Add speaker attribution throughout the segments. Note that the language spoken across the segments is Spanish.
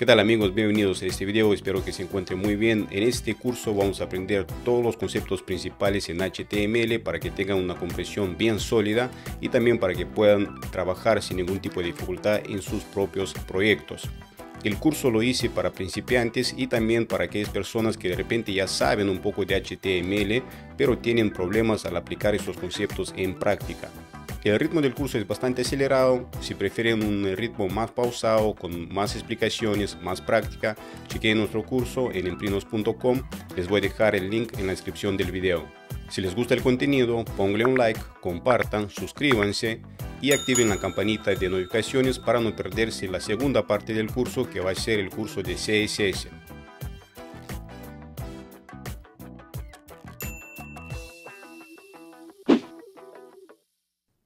Speaker 1: ¿Qué tal amigos? Bienvenidos a este video, espero que se encuentren muy bien. En este curso vamos a aprender todos los conceptos principales en HTML para que tengan una comprensión bien sólida y también para que puedan trabajar sin ningún tipo de dificultad en sus propios proyectos. El curso lo hice para principiantes y también para aquellas personas que de repente ya saben un poco de HTML, pero tienen problemas al aplicar esos conceptos en práctica. El ritmo del curso es bastante acelerado, si prefieren un ritmo más pausado, con más explicaciones, más práctica, chequen nuestro curso en emprinos.com, les voy a dejar el link en la descripción del video. Si les gusta el contenido, pónganle un like, compartan, suscríbanse y activen la campanita de notificaciones para no perderse la segunda parte del curso que va a ser el curso de CSS.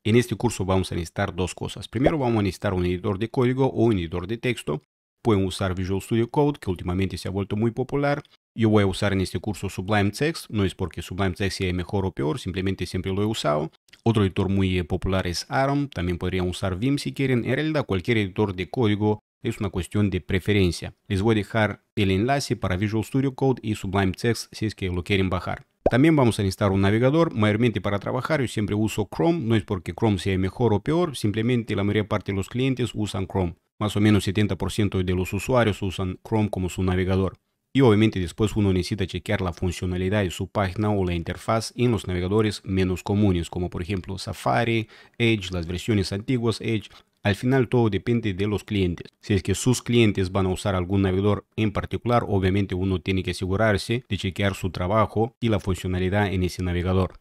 Speaker 1: En este curso vamos a necesitar dos cosas. Primero vamos a necesitar un editor de código o un editor de texto. Pueden usar Visual Studio Code, que últimamente se ha vuelto muy popular. Yo voy a usar en este curso Sublime Text. No es porque Sublime Text sea mejor o peor, simplemente siempre lo he usado. Otro editor muy eh, popular es ARM. También podrían usar Vim si quieren. En realidad cualquier editor de código es una cuestión de preferencia. Les voy a dejar el enlace para Visual Studio Code y Sublime Text si es que lo quieren bajar. También vamos a necesitar un navegador. Mayormente para trabajar yo siempre uso Chrome. No es porque Chrome sea mejor o peor, simplemente la mayor parte de los clientes usan Chrome. Más o menos 70% de los usuarios usan Chrome como su navegador. Y obviamente después uno necesita chequear la funcionalidad de su página o la interfaz en los navegadores menos comunes, como por ejemplo Safari, Edge, las versiones antiguas Edge, al final todo depende de los clientes. Si es que sus clientes van a usar algún navegador en particular, obviamente uno tiene que asegurarse de chequear su trabajo y la funcionalidad en ese navegador.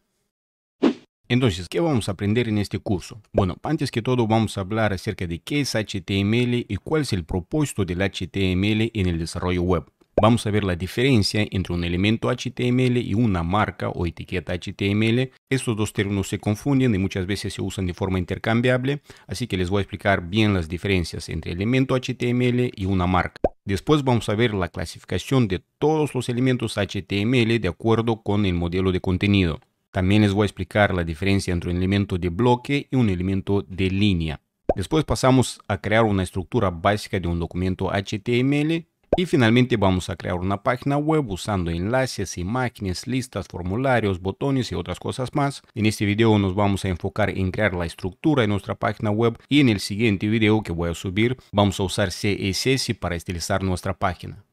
Speaker 1: Entonces, ¿qué vamos a aprender en este curso? Bueno, antes que todo vamos a hablar acerca de qué es HTML y cuál es el propósito del HTML en el desarrollo web. Vamos a ver la diferencia entre un elemento HTML y una marca o etiqueta HTML. Estos dos términos se confunden y muchas veces se usan de forma intercambiable, así que les voy a explicar bien las diferencias entre elemento HTML y una marca. Después vamos a ver la clasificación de todos los elementos HTML de acuerdo con el modelo de contenido. También les voy a explicar la diferencia entre un elemento de bloque y un elemento de línea. Después pasamos a crear una estructura básica de un documento HTML y finalmente vamos a crear una página web usando enlaces, imágenes, listas, formularios, botones y otras cosas más. En este video nos vamos a enfocar en crear la estructura de nuestra página web y en el siguiente video que voy a subir vamos a usar CSS para estilizar nuestra página.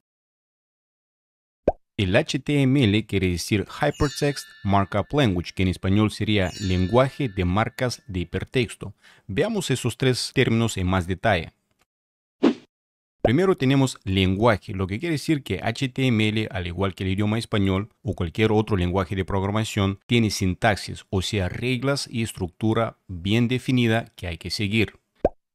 Speaker 1: El HTML quiere decir Hypertext Markup Language, que en español sería lenguaje de marcas de hipertexto. Veamos esos tres términos en más detalle. Primero tenemos lenguaje, lo que quiere decir que HTML, al igual que el idioma español o cualquier otro lenguaje de programación, tiene sintaxis, o sea, reglas y estructura bien definida que hay que seguir.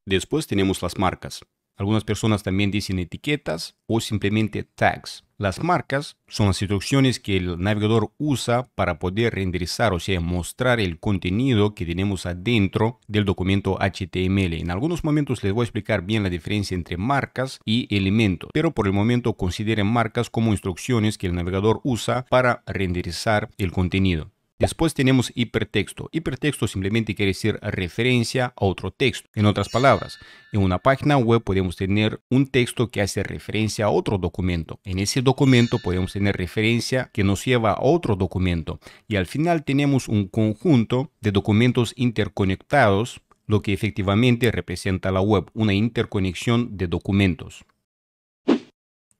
Speaker 1: Después tenemos las marcas. Algunas personas también dicen etiquetas o simplemente tags. Las marcas son las instrucciones que el navegador usa para poder renderizar, o sea, mostrar el contenido que tenemos adentro del documento HTML. En algunos momentos les voy a explicar bien la diferencia entre marcas y elementos, pero por el momento consideren marcas como instrucciones que el navegador usa para renderizar el contenido. Después tenemos hipertexto. Hipertexto simplemente quiere decir referencia a otro texto. En otras palabras, en una página web podemos tener un texto que hace referencia a otro documento. En ese documento podemos tener referencia que nos lleva a otro documento. Y al final tenemos un conjunto de documentos interconectados, lo que efectivamente representa la web, una interconexión de documentos.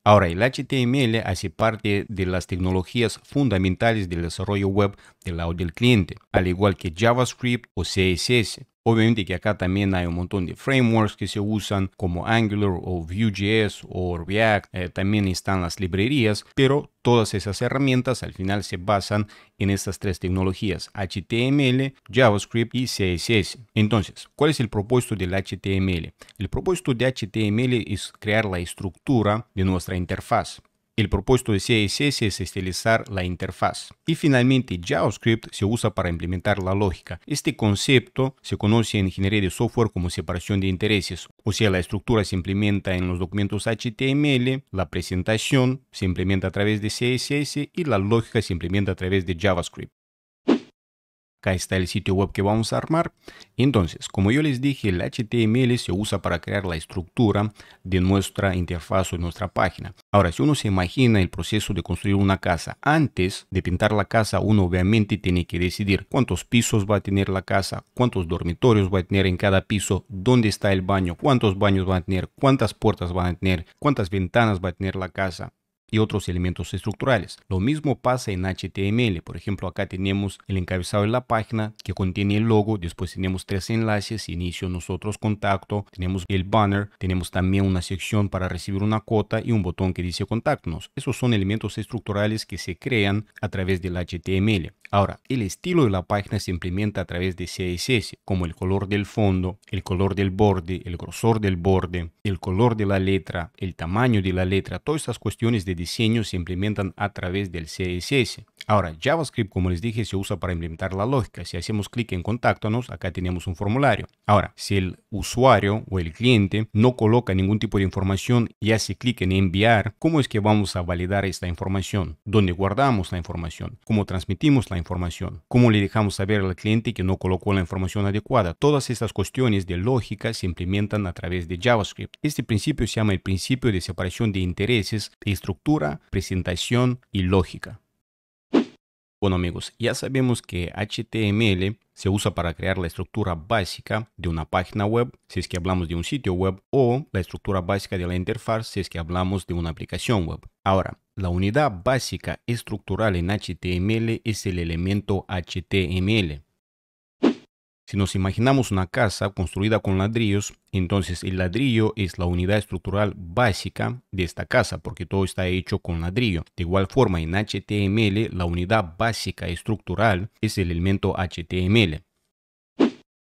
Speaker 1: Ahora, el HTML hace parte de las tecnologías fundamentales del desarrollo web del lado del cliente, al igual que JavaScript o CSS. Obviamente que acá también hay un montón de frameworks que se usan como Angular o Vue.js o React, eh, también están las librerías, pero todas esas herramientas al final se basan en estas tres tecnologías, HTML, JavaScript y CSS. Entonces, ¿cuál es el propósito del HTML? El propósito de HTML es crear la estructura de nuestra interfaz. El propósito de CSS es estilizar la interfaz. Y finalmente, JavaScript se usa para implementar la lógica. Este concepto se conoce en ingeniería de software como separación de intereses, o sea, la estructura se implementa en los documentos HTML, la presentación se implementa a través de CSS y la lógica se implementa a través de JavaScript acá está el sitio web que vamos a armar. Entonces, como yo les dije, el HTML se usa para crear la estructura de nuestra interfaz o de nuestra página. Ahora, si uno se imagina el proceso de construir una casa, antes de pintar la casa, uno obviamente tiene que decidir cuántos pisos va a tener la casa, cuántos dormitorios va a tener en cada piso, dónde está el baño, cuántos baños va a tener, cuántas puertas va a tener, cuántas ventanas va a tener la casa y otros elementos estructurales. Lo mismo pasa en HTML. Por ejemplo, acá tenemos el encabezado de la página que contiene el logo, después tenemos tres enlaces, inicio nosotros contacto, tenemos el banner, tenemos también una sección para recibir una cuota y un botón que dice contáctanos. Esos son elementos estructurales que se crean a través del HTML. Ahora, el estilo de la página se implementa a través de CSS, como el color del fondo, el color del borde, el grosor del borde, el color de la letra, el tamaño de la letra, todas estas cuestiones de diseño se implementan a través del CSS. Ahora, JavaScript, como les dije, se usa para implementar la lógica. Si hacemos clic en contáctanos, acá tenemos un formulario. Ahora, si el usuario o el cliente no coloca ningún tipo de información y hace clic en enviar, ¿cómo es que vamos a validar esta información? ¿Dónde guardamos la información? ¿Cómo transmitimos la información? ¿Cómo le dejamos saber al cliente que no colocó la información adecuada? Todas estas cuestiones de lógica se implementan a través de JavaScript. Este principio se llama el principio de separación de intereses, estructura, presentación y lógica. Bueno amigos, ya sabemos que HTML se usa para crear la estructura básica de una página web si es que hablamos de un sitio web o la estructura básica de la interfaz si es que hablamos de una aplicación web. Ahora, la unidad básica estructural en HTML es el elemento HTML. Si nos imaginamos una casa construida con ladrillos, entonces el ladrillo es la unidad estructural básica de esta casa porque todo está hecho con ladrillo. De igual forma, en HTML la unidad básica estructural es el elemento HTML.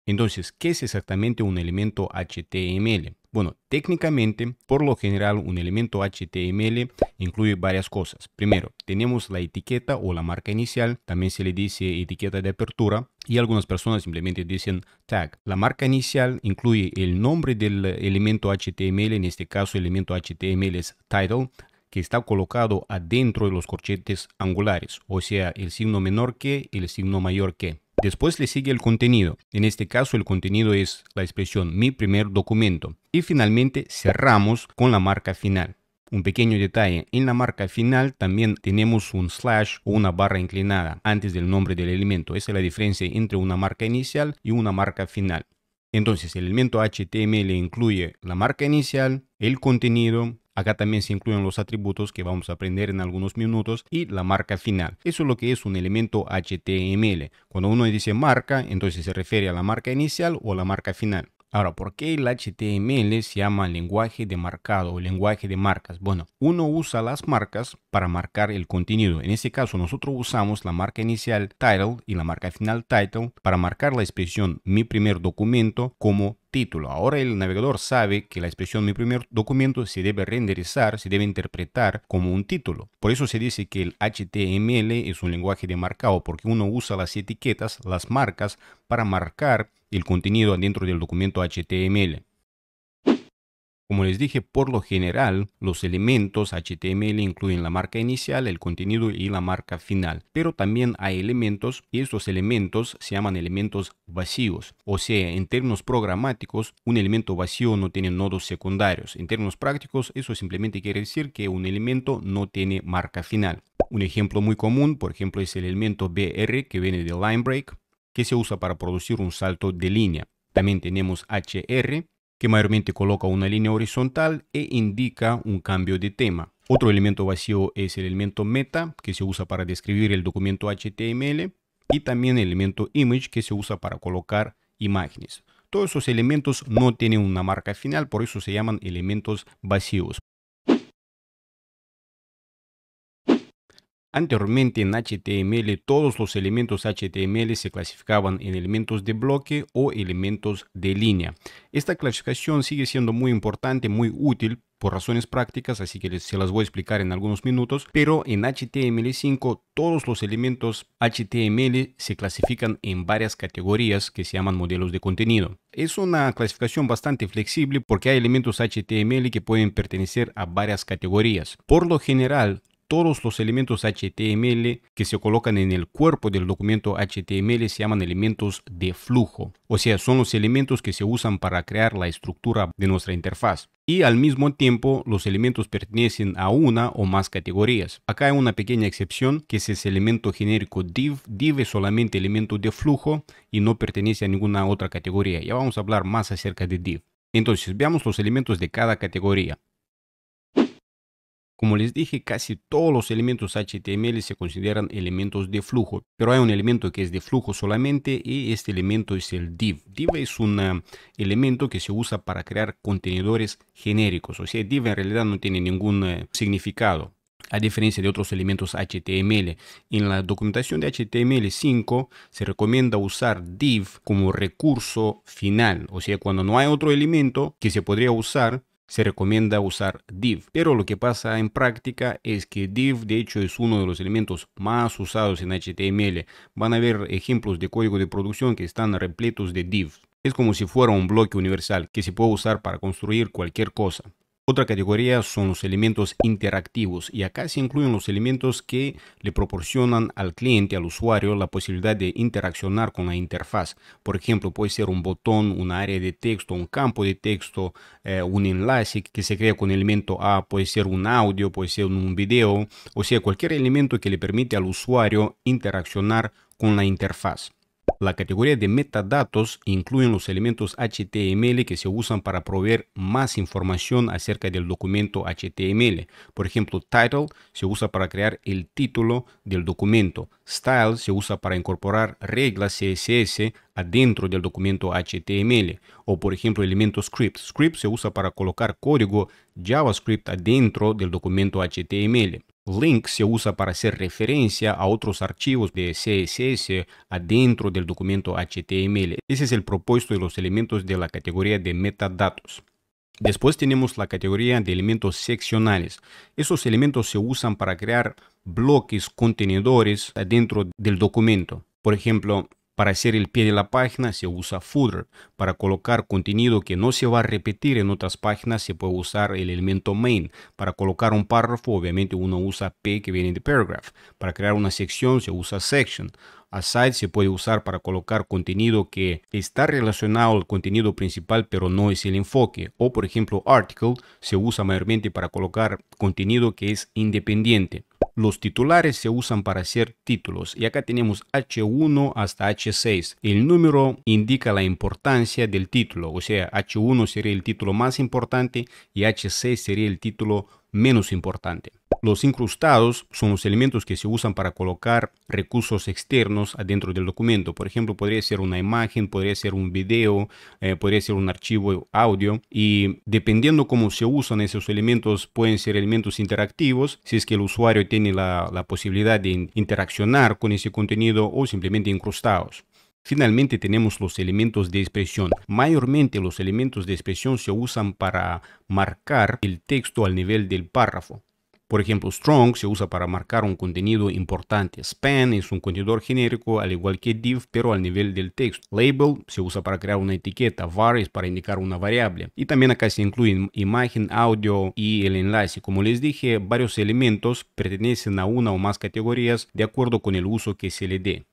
Speaker 1: Entonces, ¿qué es exactamente un elemento HTML? Bueno, técnicamente, por lo general, un elemento HTML incluye varias cosas. Primero, tenemos la etiqueta o la marca inicial, también se le dice etiqueta de apertura y algunas personas simplemente dicen tag. La marca inicial incluye el nombre del elemento HTML, en este caso el elemento HTML es title, que está colocado adentro de los corchetes angulares, o sea, el signo menor que el signo mayor que. Después le sigue el contenido. En este caso el contenido es la expresión mi primer documento. Y finalmente cerramos con la marca final. Un pequeño detalle, en la marca final también tenemos un slash o una barra inclinada antes del nombre del elemento. Esa es la diferencia entre una marca inicial y una marca final. Entonces el elemento HTML incluye la marca inicial, el contenido, Acá también se incluyen los atributos que vamos a aprender en algunos minutos y la marca final. Eso es lo que es un elemento HTML. Cuando uno dice marca, entonces se refiere a la marca inicial o a la marca final. Ahora, ¿por qué el HTML se llama lenguaje de marcado o lenguaje de marcas? Bueno, uno usa las marcas para marcar el contenido. En este caso, nosotros usamos la marca inicial title y la marca final title para marcar la expresión mi primer documento como título. Ahora el navegador sabe que la expresión mi primer documento se debe renderizar, se debe interpretar como un título. Por eso se dice que el HTML es un lenguaje de marcado, porque uno usa las etiquetas, las marcas, para marcar el contenido dentro del documento HTML. Como les dije, por lo general, los elementos HTML incluyen la marca inicial, el contenido y la marca final. Pero también hay elementos y estos elementos se llaman elementos vacíos. O sea, en términos programáticos, un elemento vacío no tiene nodos secundarios. En términos prácticos, eso simplemente quiere decir que un elemento no tiene marca final. Un ejemplo muy común, por ejemplo, es el elemento BR que viene de line break que se usa para producir un salto de línea. También tenemos HR, que mayormente coloca una línea horizontal e indica un cambio de tema. Otro elemento vacío es el elemento meta, que se usa para describir el documento HTML, y también el elemento image, que se usa para colocar imágenes. Todos esos elementos no tienen una marca final, por eso se llaman elementos vacíos. Anteriormente en HTML todos los elementos HTML se clasificaban en elementos de bloque o elementos de línea. Esta clasificación sigue siendo muy importante, muy útil por razones prácticas, así que se las voy a explicar en algunos minutos, pero en HTML5 todos los elementos HTML se clasifican en varias categorías que se llaman modelos de contenido. Es una clasificación bastante flexible porque hay elementos HTML que pueden pertenecer a varias categorías. Por lo general, todos los elementos HTML que se colocan en el cuerpo del documento HTML se llaman elementos de flujo, o sea, son los elementos que se usan para crear la estructura de nuestra interfaz. Y al mismo tiempo, los elementos pertenecen a una o más categorías. Acá hay una pequeña excepción, que es ese elemento genérico div. Div es solamente elemento de flujo y no pertenece a ninguna otra categoría. Ya vamos a hablar más acerca de div. Entonces, veamos los elementos de cada categoría. Como les dije, casi todos los elementos HTML se consideran elementos de flujo, pero hay un elemento que es de flujo solamente y este elemento es el div. Div es un ah, elemento que se usa para crear contenedores genéricos, o sea, div en realidad no tiene ningún eh, significado a diferencia de otros elementos HTML. En la documentación de HTML5 se recomienda usar div como recurso final, o sea, cuando no hay otro elemento que se podría usar, se recomienda usar div. Pero lo que pasa en práctica es que div de hecho es uno de los elementos más usados en HTML. Van a ver ejemplos de código de producción que están repletos de div. Es como si fuera un bloque universal que se puede usar para construir cualquier cosa. Otra categoría son los elementos interactivos y acá se incluyen los elementos que le proporcionan al cliente, al usuario, la posibilidad de interaccionar con la interfaz. Por ejemplo, puede ser un botón, una área de texto, un campo de texto, eh, un enlace que se crea con el elemento A, puede ser un audio, puede ser un video, o sea, cualquier elemento que le permite al usuario interaccionar con la interfaz. La categoría de metadatos incluye los elementos HTML que se usan para proveer más información acerca del documento HTML. Por ejemplo, title se usa para crear el título del documento. Style se usa para incorporar reglas CSS adentro del documento HTML. O por ejemplo, elemento script. Script se usa para colocar código JavaScript adentro del documento HTML. Link se usa para hacer referencia a otros archivos de CSS adentro del documento HTML. Ese es el propósito de los elementos de la categoría de metadatos. Después tenemos la categoría de elementos seccionales. Esos elementos se usan para crear bloques contenedores adentro del documento. Por ejemplo, para hacer el pie de la página se usa footer. Para colocar contenido que no se va a repetir en otras páginas se puede usar el elemento main. Para colocar un párrafo obviamente uno usa p que viene de paragraph. Para crear una sección se usa section. Aside se puede usar para colocar contenido que está relacionado al contenido principal pero no es el enfoque. O por ejemplo article se usa mayormente para colocar contenido que es independiente. Los titulares se usan para hacer títulos y acá tenemos H1 hasta H6. El número indica la importancia del título, o sea, H1 sería el título más importante y H6 sería el título menos importante. Los incrustados son los elementos que se usan para colocar recursos externos adentro del documento. Por ejemplo, podría ser una imagen, podría ser un video, eh, podría ser un archivo audio. Y dependiendo cómo se usan esos elementos, pueden ser elementos interactivos, si es que el usuario tiene la posibilidad de interaccionar con ese contenido o simplemente incrustados. Finalmente tenemos los elementos de expresión. Mayormente los elementos de expresión se usan para marcar el texto al nivel del párrafo. Por ejemplo, strong se usa para marcar un contenido importante. Span es un contenedor genérico, al igual que div, pero al nivel del texto. Label se usa para crear una etiqueta. Var es para indicar una variable. Y también acá se incluyen imagen, audio y el enlace. Como les dije, varios elementos pertenecen a una o más categorías de acuerdo con el uso que se le dé.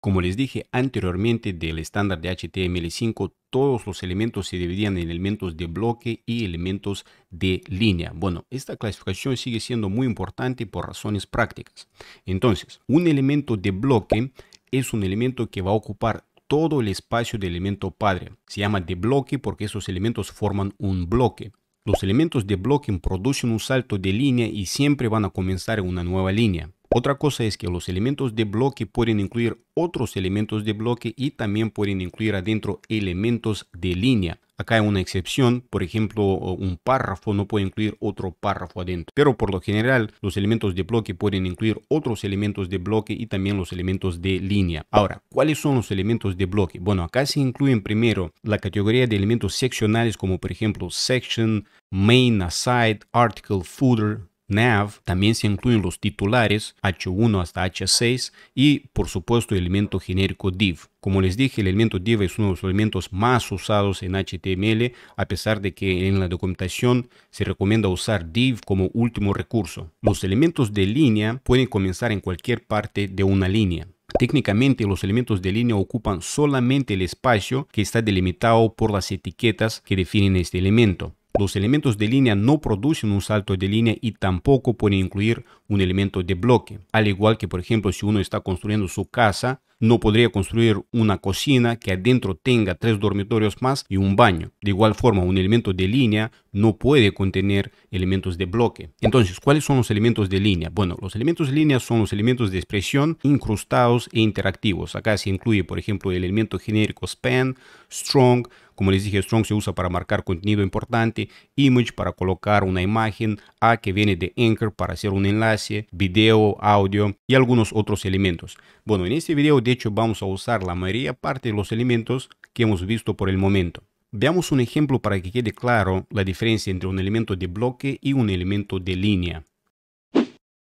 Speaker 1: Como les dije anteriormente del estándar de HTML5, todos los elementos se dividían en elementos de bloque y elementos de línea. Bueno, esta clasificación sigue siendo muy importante por razones prácticas. Entonces, un elemento de bloque es un elemento que va a ocupar todo el espacio del elemento padre. Se llama de bloque porque esos elementos forman un bloque. Los elementos de bloque producen un salto de línea y siempre van a comenzar una nueva línea. Otra cosa es que los elementos de bloque pueden incluir otros elementos de bloque y también pueden incluir adentro elementos de línea. Acá hay una excepción, por ejemplo, un párrafo no puede incluir otro párrafo adentro. Pero por lo general, los elementos de bloque pueden incluir otros elementos de bloque y también los elementos de línea. Ahora, ¿cuáles son los elementos de bloque? Bueno, acá se incluyen primero la categoría de elementos seccionales como por ejemplo section, main, aside, article, footer, NAV, también se incluyen los titulares H1 hasta H6 y por supuesto el elemento genérico div. Como les dije, el elemento div es uno de los elementos más usados en HTML, a pesar de que en la documentación se recomienda usar div como último recurso. Los elementos de línea pueden comenzar en cualquier parte de una línea. Técnicamente los elementos de línea ocupan solamente el espacio que está delimitado por las etiquetas que definen este elemento. Los elementos de línea no producen un salto de línea y tampoco pueden incluir un elemento de bloque. Al igual que, por ejemplo, si uno está construyendo su casa, no podría construir una cocina que adentro tenga tres dormitorios más y un baño. De igual forma, un elemento de línea no puede contener elementos de bloque. Entonces, ¿cuáles son los elementos de línea? Bueno, los elementos de línea son los elementos de expresión incrustados e interactivos. Acá se incluye, por ejemplo, el elemento genérico span, strong, como les dije, strong se usa para marcar contenido importante, image para colocar una imagen, a que viene de Anchor para hacer un enlace, video, audio y algunos otros elementos. Bueno, en este video de hecho vamos a usar la mayoría parte de los elementos que hemos visto por el momento. Veamos un ejemplo para que quede claro la diferencia entre un elemento de bloque y un elemento de línea.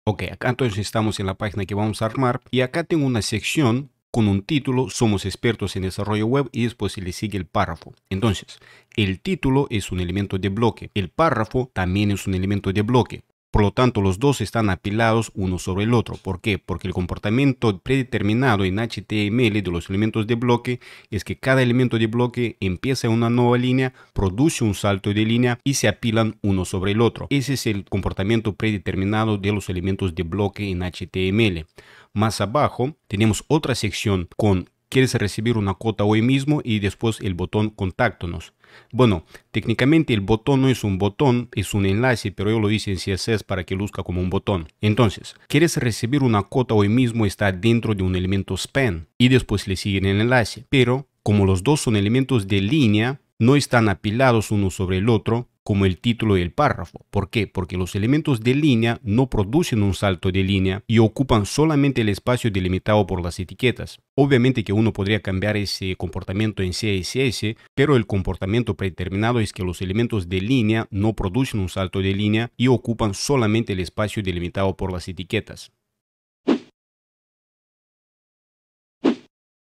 Speaker 1: Ok, acá entonces estamos en la página que vamos a armar y acá tengo una sección con un título, somos expertos en desarrollo web y después se le sigue el párrafo. Entonces, el título es un elemento de bloque, el párrafo también es un elemento de bloque, por lo tanto, los dos están apilados uno sobre el otro. ¿Por qué? Porque el comportamiento predeterminado en HTML de los elementos de bloque es que cada elemento de bloque empieza una nueva línea, produce un salto de línea y se apilan uno sobre el otro. Ese es el comportamiento predeterminado de los elementos de bloque en HTML. Más abajo tenemos otra sección con quieres recibir una cuota hoy mismo y después el botón Contáctonos. Bueno, técnicamente el botón no es un botón, es un enlace, pero yo lo hice en CSS para que luzca como un botón. Entonces, quieres recibir una cota hoy mismo está dentro de un elemento span y después le siguen el enlace. Pero, como los dos son elementos de línea, no están apilados uno sobre el otro, como el título y el párrafo. ¿Por qué? Porque los elementos de línea no producen un salto de línea y ocupan solamente el espacio delimitado por las etiquetas. Obviamente que uno podría cambiar ese comportamiento en CSS, pero el comportamiento predeterminado es que los elementos de línea no producen un salto de línea y ocupan solamente el espacio delimitado por las etiquetas.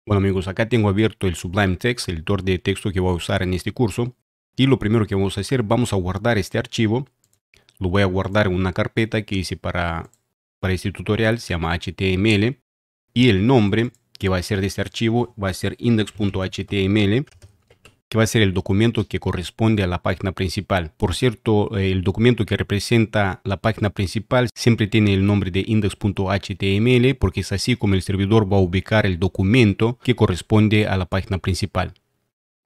Speaker 1: Bueno amigos, acá tengo abierto el Sublime Text, el editor de texto que voy a usar en este curso. Y lo primero que vamos a hacer, vamos a guardar este archivo. Lo voy a guardar en una carpeta que hice para, para este tutorial, se llama HTML. Y el nombre que va a ser de este archivo va a ser index.html que va a ser el documento que corresponde a la página principal. Por cierto, el documento que representa la página principal siempre tiene el nombre de index.html porque es así como el servidor va a ubicar el documento que corresponde a la página principal.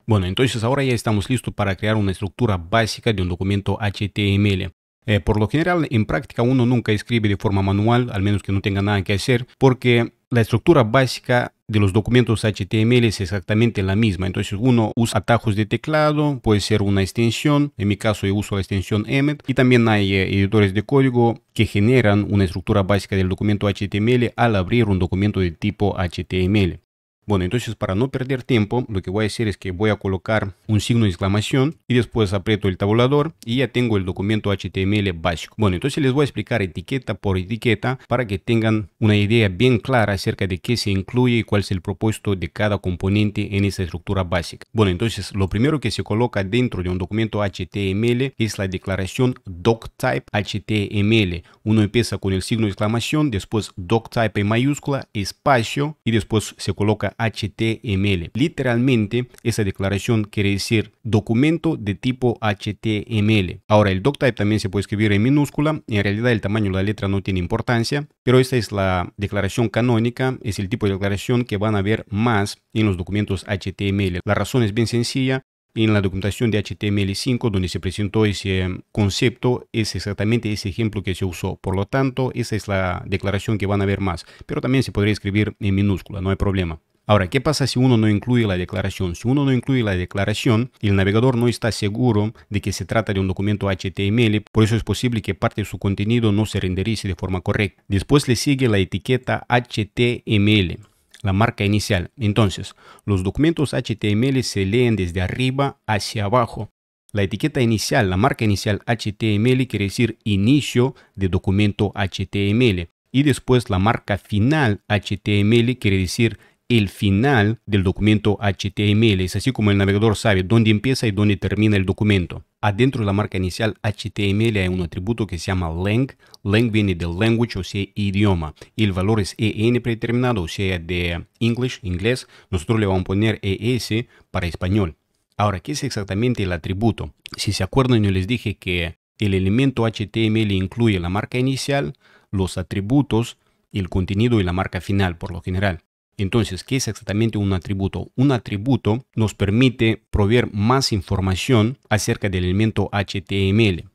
Speaker 1: Bueno, entonces ahora ya estamos listos para crear una estructura básica de un documento HTML. Eh, por lo general, en práctica uno nunca escribe de forma manual, al menos que no tenga nada que hacer, porque la estructura básica de los documentos HTML es exactamente la misma. Entonces uno usa atajos de teclado, puede ser una extensión, en mi caso yo uso la extensión emmet, y también hay eh, editores de código que generan una estructura básica del documento HTML al abrir un documento de tipo HTML. Bueno, entonces para no perder tiempo, lo que voy a hacer es que voy a colocar un signo de exclamación y después aprieto el tabulador y ya tengo el documento HTML básico. Bueno, entonces les voy a explicar etiqueta por etiqueta para que tengan una idea bien clara acerca de qué se incluye y cuál es el propósito de cada componente en esa estructura básica. Bueno, entonces lo primero que se coloca dentro de un documento HTML es la declaración doctype HTML. Uno empieza con el signo de exclamación, después doctype en mayúscula, espacio y después se coloca HTML. Literalmente, esa declaración quiere decir documento de tipo HTML. Ahora, el doctype también se puede escribir en minúscula. En realidad, el tamaño de la letra no tiene importancia, pero esta es la declaración canónica, es el tipo de declaración que van a ver más en los documentos HTML. La razón es bien sencilla. En la documentación de HTML5 donde se presentó ese eh, concepto es exactamente ese ejemplo que se usó. Por lo tanto, esa es la declaración que van a ver más. Pero también se podría escribir en minúscula, no hay problema. Ahora, ¿qué pasa si uno no incluye la declaración? Si uno no incluye la declaración, el navegador no está seguro de que se trata de un documento HTML, por eso es posible que parte de su contenido no se renderice de forma correcta. Después le sigue la etiqueta HTML, la marca inicial. Entonces, los documentos HTML se leen desde arriba hacia abajo. La etiqueta inicial, la marca inicial HTML quiere decir inicio de documento HTML. Y después la marca final HTML quiere decir el final del documento HTML, es así como el navegador sabe dónde empieza y dónde termina el documento. Adentro de la marca inicial HTML hay un atributo que se llama LANG. LANG viene de language, o sea, idioma. Y el valor es en predeterminado, o sea, de English, inglés. Nosotros le vamos a poner es para español. Ahora, ¿qué es exactamente el atributo? Si se acuerdan, yo les dije que el elemento HTML incluye la marca inicial, los atributos, el contenido y la marca final por lo general. Entonces, ¿qué es exactamente un atributo? Un atributo nos permite proveer más información acerca del elemento HTML.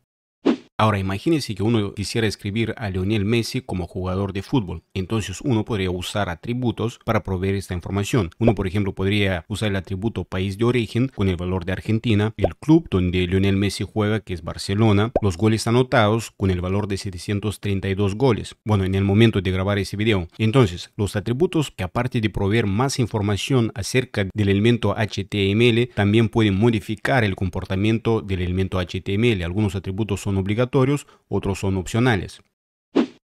Speaker 1: Ahora imagínense que uno quisiera escribir a Lionel Messi como jugador de fútbol. Entonces uno podría usar atributos para proveer esta información. Uno, por ejemplo, podría usar el atributo país de origen con el valor de Argentina, el club donde Lionel Messi juega, que es Barcelona, los goles anotados con el valor de 732 goles. Bueno, en el momento de grabar ese video. Entonces, los atributos que aparte de proveer más información acerca del elemento HTML, también pueden modificar el comportamiento del elemento HTML. Algunos atributos son obligatorios otros son opcionales.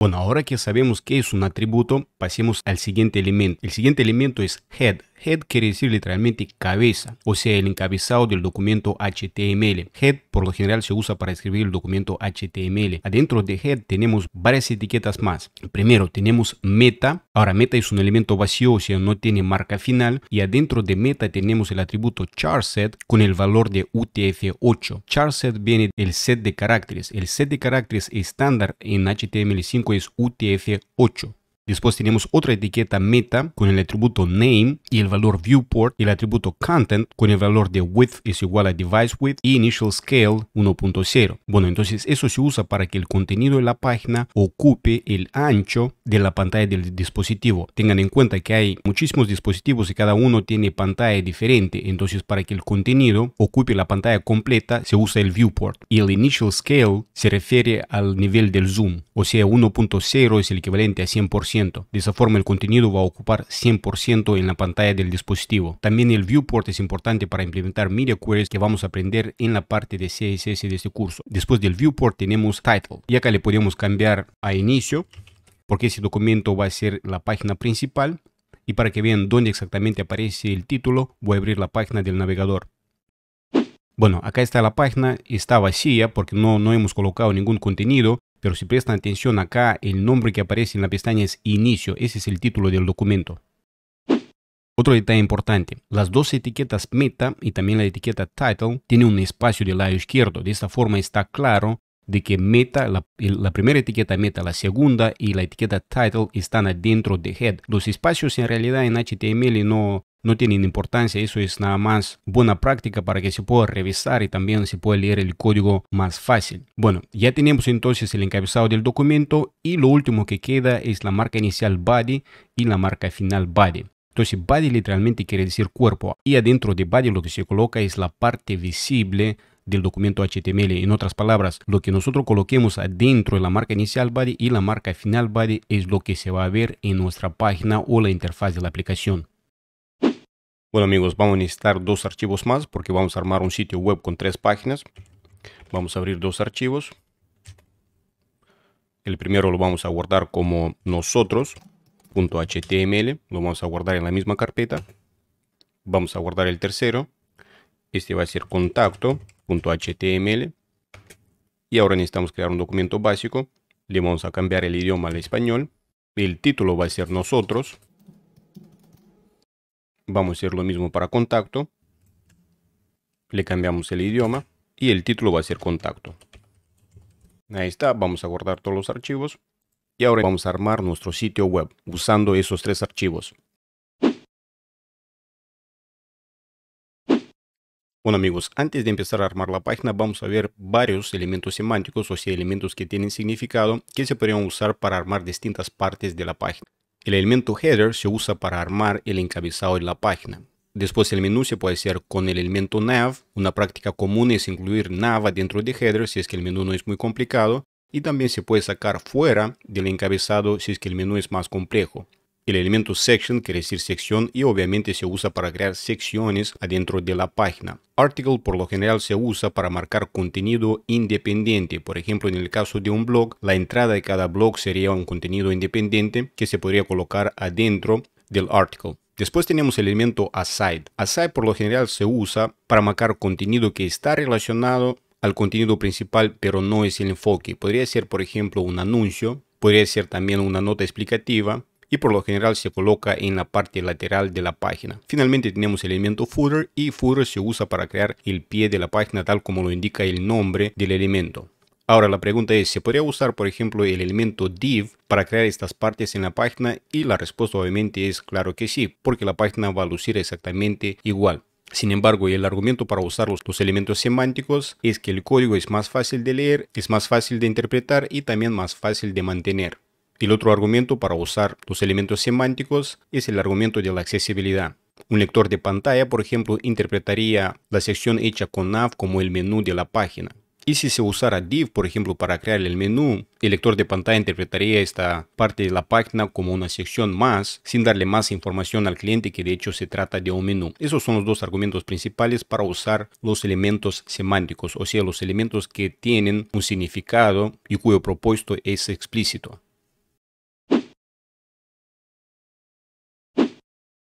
Speaker 1: Bueno, ahora que sabemos qué es un atributo, pasemos al siguiente elemento. El siguiente elemento es head, Head quiere decir literalmente cabeza, o sea, el encabezado del documento HTML. Head por lo general se usa para escribir el documento HTML. Adentro de head tenemos varias etiquetas más. Primero tenemos meta. Ahora meta es un elemento vacío, o sea, no tiene marca final. Y adentro de meta tenemos el atributo charset con el valor de UTF-8. Charset viene el set de caracteres. El set de caracteres estándar en HTML5 es UTF-8. Después tenemos otra etiqueta meta con el atributo name y el valor viewport y el atributo content con el valor de width es igual a device width y initial scale 1.0. Bueno, entonces eso se usa para que el contenido de la página ocupe el ancho de la pantalla del dispositivo. Tengan en cuenta que hay muchísimos dispositivos y cada uno tiene pantalla diferente. Entonces para que el contenido ocupe la pantalla completa se usa el viewport y el initial scale se refiere al nivel del zoom. O sea, 1.0 es el equivalente a 100% de esa forma el contenido va a ocupar 100% en la pantalla del dispositivo. También el viewport es importante para implementar media queries que vamos a aprender en la parte de CSS de este curso. Después del viewport tenemos title y acá le podemos cambiar a inicio porque ese documento va a ser la página principal y para que vean dónde exactamente aparece el título voy a abrir la página del navegador. Bueno, acá está la página, está vacía porque no, no hemos colocado ningún contenido pero si prestan atención acá, el nombre que aparece en la pestaña es Inicio, ese es el título del documento. Otro detalle importante, las dos etiquetas meta y también la etiqueta title tienen un espacio del lado izquierdo, de esta forma está claro de que meta, la, la, primera etiqueta meta, la segunda y la etiqueta title están adentro de head. Los espacios en realidad en HTML no, no tienen importancia, eso es nada más buena práctica para que se pueda revisar y también se pueda leer el código más fácil. Bueno, ya tenemos entonces el encabezado del documento y lo último que queda es la marca inicial body y la marca final body. Entonces body literalmente quiere decir cuerpo y adentro de body lo que se coloca es la parte visible del documento HTML. En otras palabras, lo que nosotros coloquemos adentro de la marca inicial body y la marca final body es lo que se va a ver en nuestra página o la interfaz de la aplicación. Bueno amigos, vamos a necesitar dos archivos más porque vamos a armar un sitio web con tres páginas. Vamos a abrir dos archivos. El primero lo vamos a guardar como nosotros.html. Lo vamos a guardar en la misma carpeta. Vamos a guardar el tercero. Este va a ser contacto.html. Y ahora necesitamos crear un documento básico. Le vamos a cambiar el idioma al español. El título va a ser nosotros Vamos a hacer lo mismo para contacto. Le cambiamos el idioma y el título va a ser contacto. Ahí está, vamos a guardar todos los archivos. Y ahora vamos a armar nuestro sitio web usando esos tres archivos. Bueno amigos, antes de empezar a armar la página vamos a ver varios elementos semánticos, o sea, elementos que tienen significado que se podrían usar para armar distintas partes de la página. El elemento header se usa para armar el encabezado de la página. Después el menú se puede hacer con el elemento nav. Una práctica común es incluir nav dentro de header si es que el menú no es muy complicado. Y también se puede sacar fuera del encabezado si es que el menú es más complejo. El elemento section quiere decir sección y obviamente se usa para crear secciones adentro de la página. Article por lo general se usa para marcar contenido independiente. Por ejemplo, en el caso de un blog, la entrada de cada blog sería un contenido independiente que se podría colocar adentro del article. Después tenemos el elemento aside. Aside por lo general se usa para marcar contenido que está relacionado al contenido principal pero no es el enfoque. Podría ser por ejemplo un anuncio, podría ser también una nota explicativa y por lo general se coloca en la parte lateral de la página. Finalmente tenemos el elemento footer y footer se usa para crear el pie de la página tal como lo indica el nombre del elemento. Ahora la pregunta es, ¿se podría usar por ejemplo el elemento div para crear estas partes en la página? Y la respuesta obviamente es claro que sí, porque la página va a lucir exactamente igual. Sin embargo, el argumento para usar los, elementos semánticos es que el código es más fácil de leer, es más fácil de interpretar y también más fácil de mantener. El otro argumento para usar los elementos semánticos es el argumento de la accesibilidad. Un lector de pantalla, por ejemplo, interpretaría la sección hecha con nav como el menú de la página. Y si se usara div, por ejemplo, para crear el menú, el lector de pantalla interpretaría esta parte de la página como una sección más, sin darle más información al cliente que de hecho se trata de un menú. Esos son los dos argumentos principales para usar los elementos semánticos, o sea, los elementos que tienen un significado y cuyo propósito es explícito.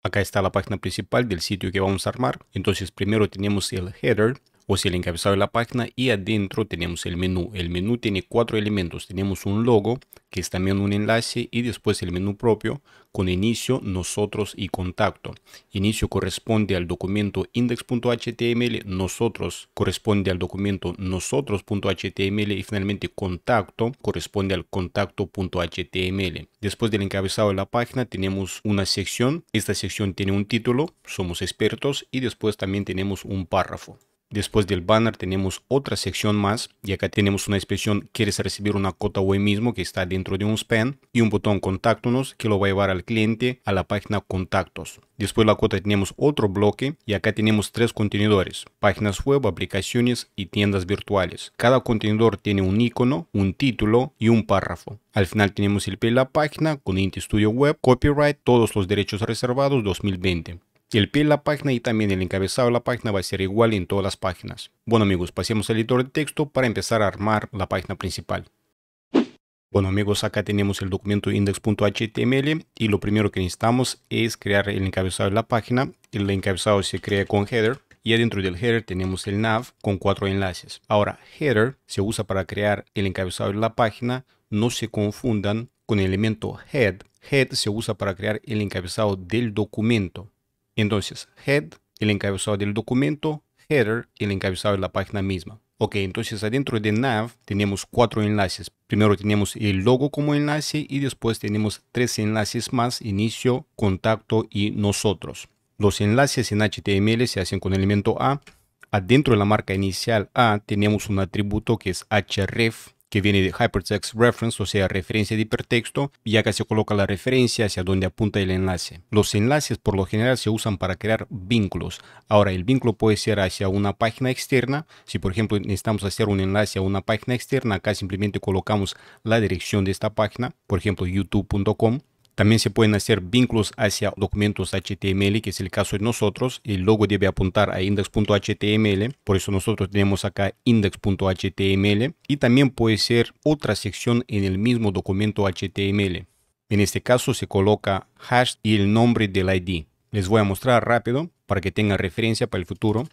Speaker 1: Acá está la página principal del sitio que vamos a armar. Entonces primero tenemos el header o si el encabezado de la página y adentro tenemos el menú. El menú tiene cuatro elementos. Tenemos un logo, que es también un enlace, y después el menú propio con inicio, nosotros y contacto. Inicio corresponde al documento index.html, nosotros corresponde al documento nosotros.html y finalmente contacto corresponde al contacto.html. Después del encabezado de la página tenemos una sección. Esta sección tiene un título, somos expertos, y después también tenemos un párrafo. Después del banner tenemos otra sección más y acá tenemos una expresión quieres recibir una cota hoy mismo que está dentro de un span y un botón Contáctonos que lo va a llevar al cliente a la página contactos. Después de la cuota tenemos otro bloque y acá tenemos tres contenedores, páginas web, aplicaciones y tiendas virtuales. Cada contenedor tiene un icono, un título y un párrafo. Al final tenemos el pie de la página con Inti Web, copyright, todos los derechos reservados 2020. El pie de la página y también el encabezado de la página va a ser igual en todas las páginas. Bueno amigos, pasemos al editor de texto para empezar a armar la página principal. Bueno amigos, acá tenemos el documento index.html y lo primero que necesitamos es crear el encabezado de la página. El encabezado se crea con header y adentro del header tenemos el nav con cuatro enlaces. Ahora, header se usa para crear el encabezado de la página. No se confundan con el elemento head. Head se usa para crear el encabezado del documento. Entonces, head, el encabezado del documento, header, el encabezado de la página misma. Ok, entonces adentro de nav tenemos cuatro enlaces. Primero tenemos el logo como enlace y después tenemos tres enlaces más, inicio, contacto y nosotros. Los enlaces en HTML se hacen con el elemento A. Adentro de la marca inicial A tenemos un atributo que es href, que viene de Hypertext Reference, o sea, referencia de hipertexto, y acá se coloca la referencia hacia donde apunta el enlace. Los enlaces por lo general se usan para crear vínculos. Ahora, el vínculo puede ser hacia una página externa. Si, por ejemplo, necesitamos hacer un enlace a una página externa, acá simplemente colocamos la dirección de esta página, por ejemplo, youtube.com también se pueden hacer vínculos hacia documentos HTML, que es el caso de nosotros. El logo debe apuntar a index.html, por eso nosotros tenemos acá index.html. Y también puede ser otra sección en el mismo documento HTML. En este caso se coloca hash y el nombre del ID. Les voy a mostrar rápido para que tengan referencia para el futuro.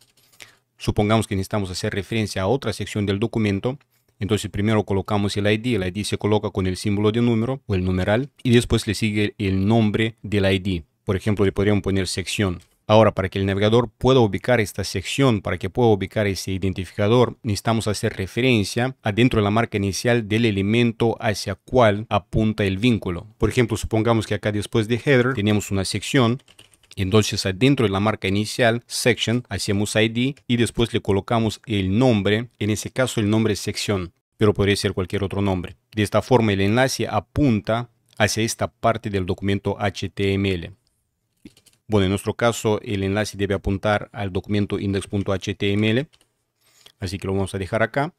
Speaker 1: Supongamos que necesitamos hacer referencia a otra sección del documento. Entonces primero colocamos el ID, el ID se coloca con el símbolo de número o el numeral y después le sigue el nombre del ID. Por ejemplo, le podríamos poner sección. Ahora, para que el navegador pueda ubicar esta sección, para que pueda ubicar ese identificador, necesitamos hacer referencia adentro de la marca inicial del elemento hacia cual apunta el vínculo. Por ejemplo, supongamos que acá después de header tenemos una sección entonces adentro de la marca inicial, section, hacemos ID y después le colocamos el nombre, en ese caso el nombre es sección, pero podría ser cualquier otro nombre. De esta forma el enlace apunta hacia esta parte del documento HTML. Bueno, en nuestro caso el enlace debe apuntar al documento index.html, así que lo vamos a dejar acá.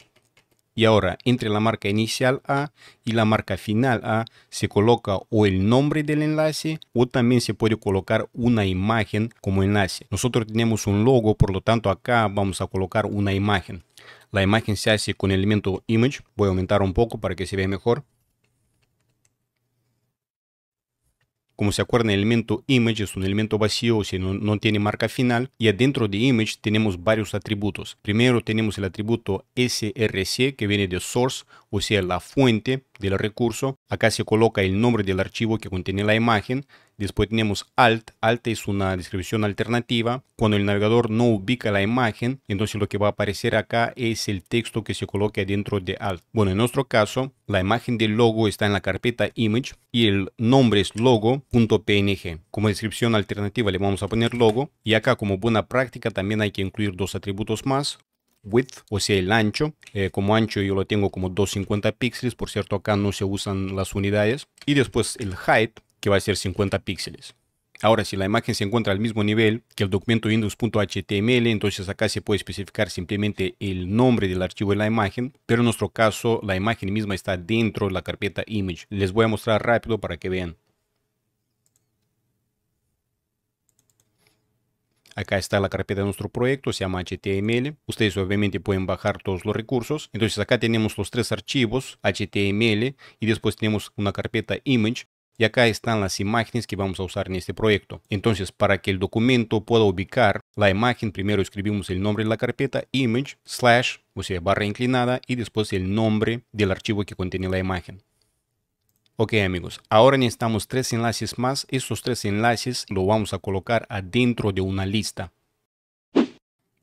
Speaker 1: Y ahora, entre la marca inicial A y la marca final A, se coloca o el nombre del enlace o también se puede colocar una imagen como enlace. Nosotros tenemos un logo, por lo tanto acá vamos a colocar una imagen. La imagen se hace con el elemento image. Voy a aumentar un poco para que se vea mejor. Como se acuerdan, el elemento image es un elemento vacío, o no, no tiene marca final. Y adentro de image tenemos varios atributos. Primero tenemos el atributo src que viene de source, o sea, la fuente del recurso. Acá se coloca el nombre del archivo que contiene la imagen Después tenemos Alt. Alt es una descripción alternativa. Cuando el navegador no ubica la imagen, entonces lo que va a aparecer acá es el texto que se coloca dentro de Alt. Bueno, en nuestro caso, la imagen del logo está en la carpeta Image y el nombre es logo.png. Como descripción alternativa le vamos a poner logo. Y acá como buena práctica también hay que incluir dos atributos más width, o sea el ancho. Eh, como ancho yo lo tengo como 250 píxeles, por cierto acá no se usan las unidades. Y después el height, que va a ser 50 píxeles. Ahora, si la imagen se encuentra al mismo nivel que el documento index.html, entonces acá se puede especificar simplemente el nombre del archivo de la imagen, pero en nuestro caso la imagen misma está dentro de la carpeta image. Les voy a mostrar rápido para que vean. Acá está la carpeta de nuestro proyecto, se llama HTML. Ustedes obviamente pueden bajar todos los recursos. Entonces acá tenemos los tres archivos, HTML, y después tenemos una carpeta image. Y acá están las imágenes que vamos a usar en este proyecto. Entonces, para que el documento pueda ubicar la imagen, primero escribimos el nombre de la carpeta, image, slash, o sea, barra inclinada, y después el nombre del archivo que contiene la imagen. Ok amigos, ahora necesitamos tres enlaces más. estos tres enlaces lo vamos a colocar adentro de una lista.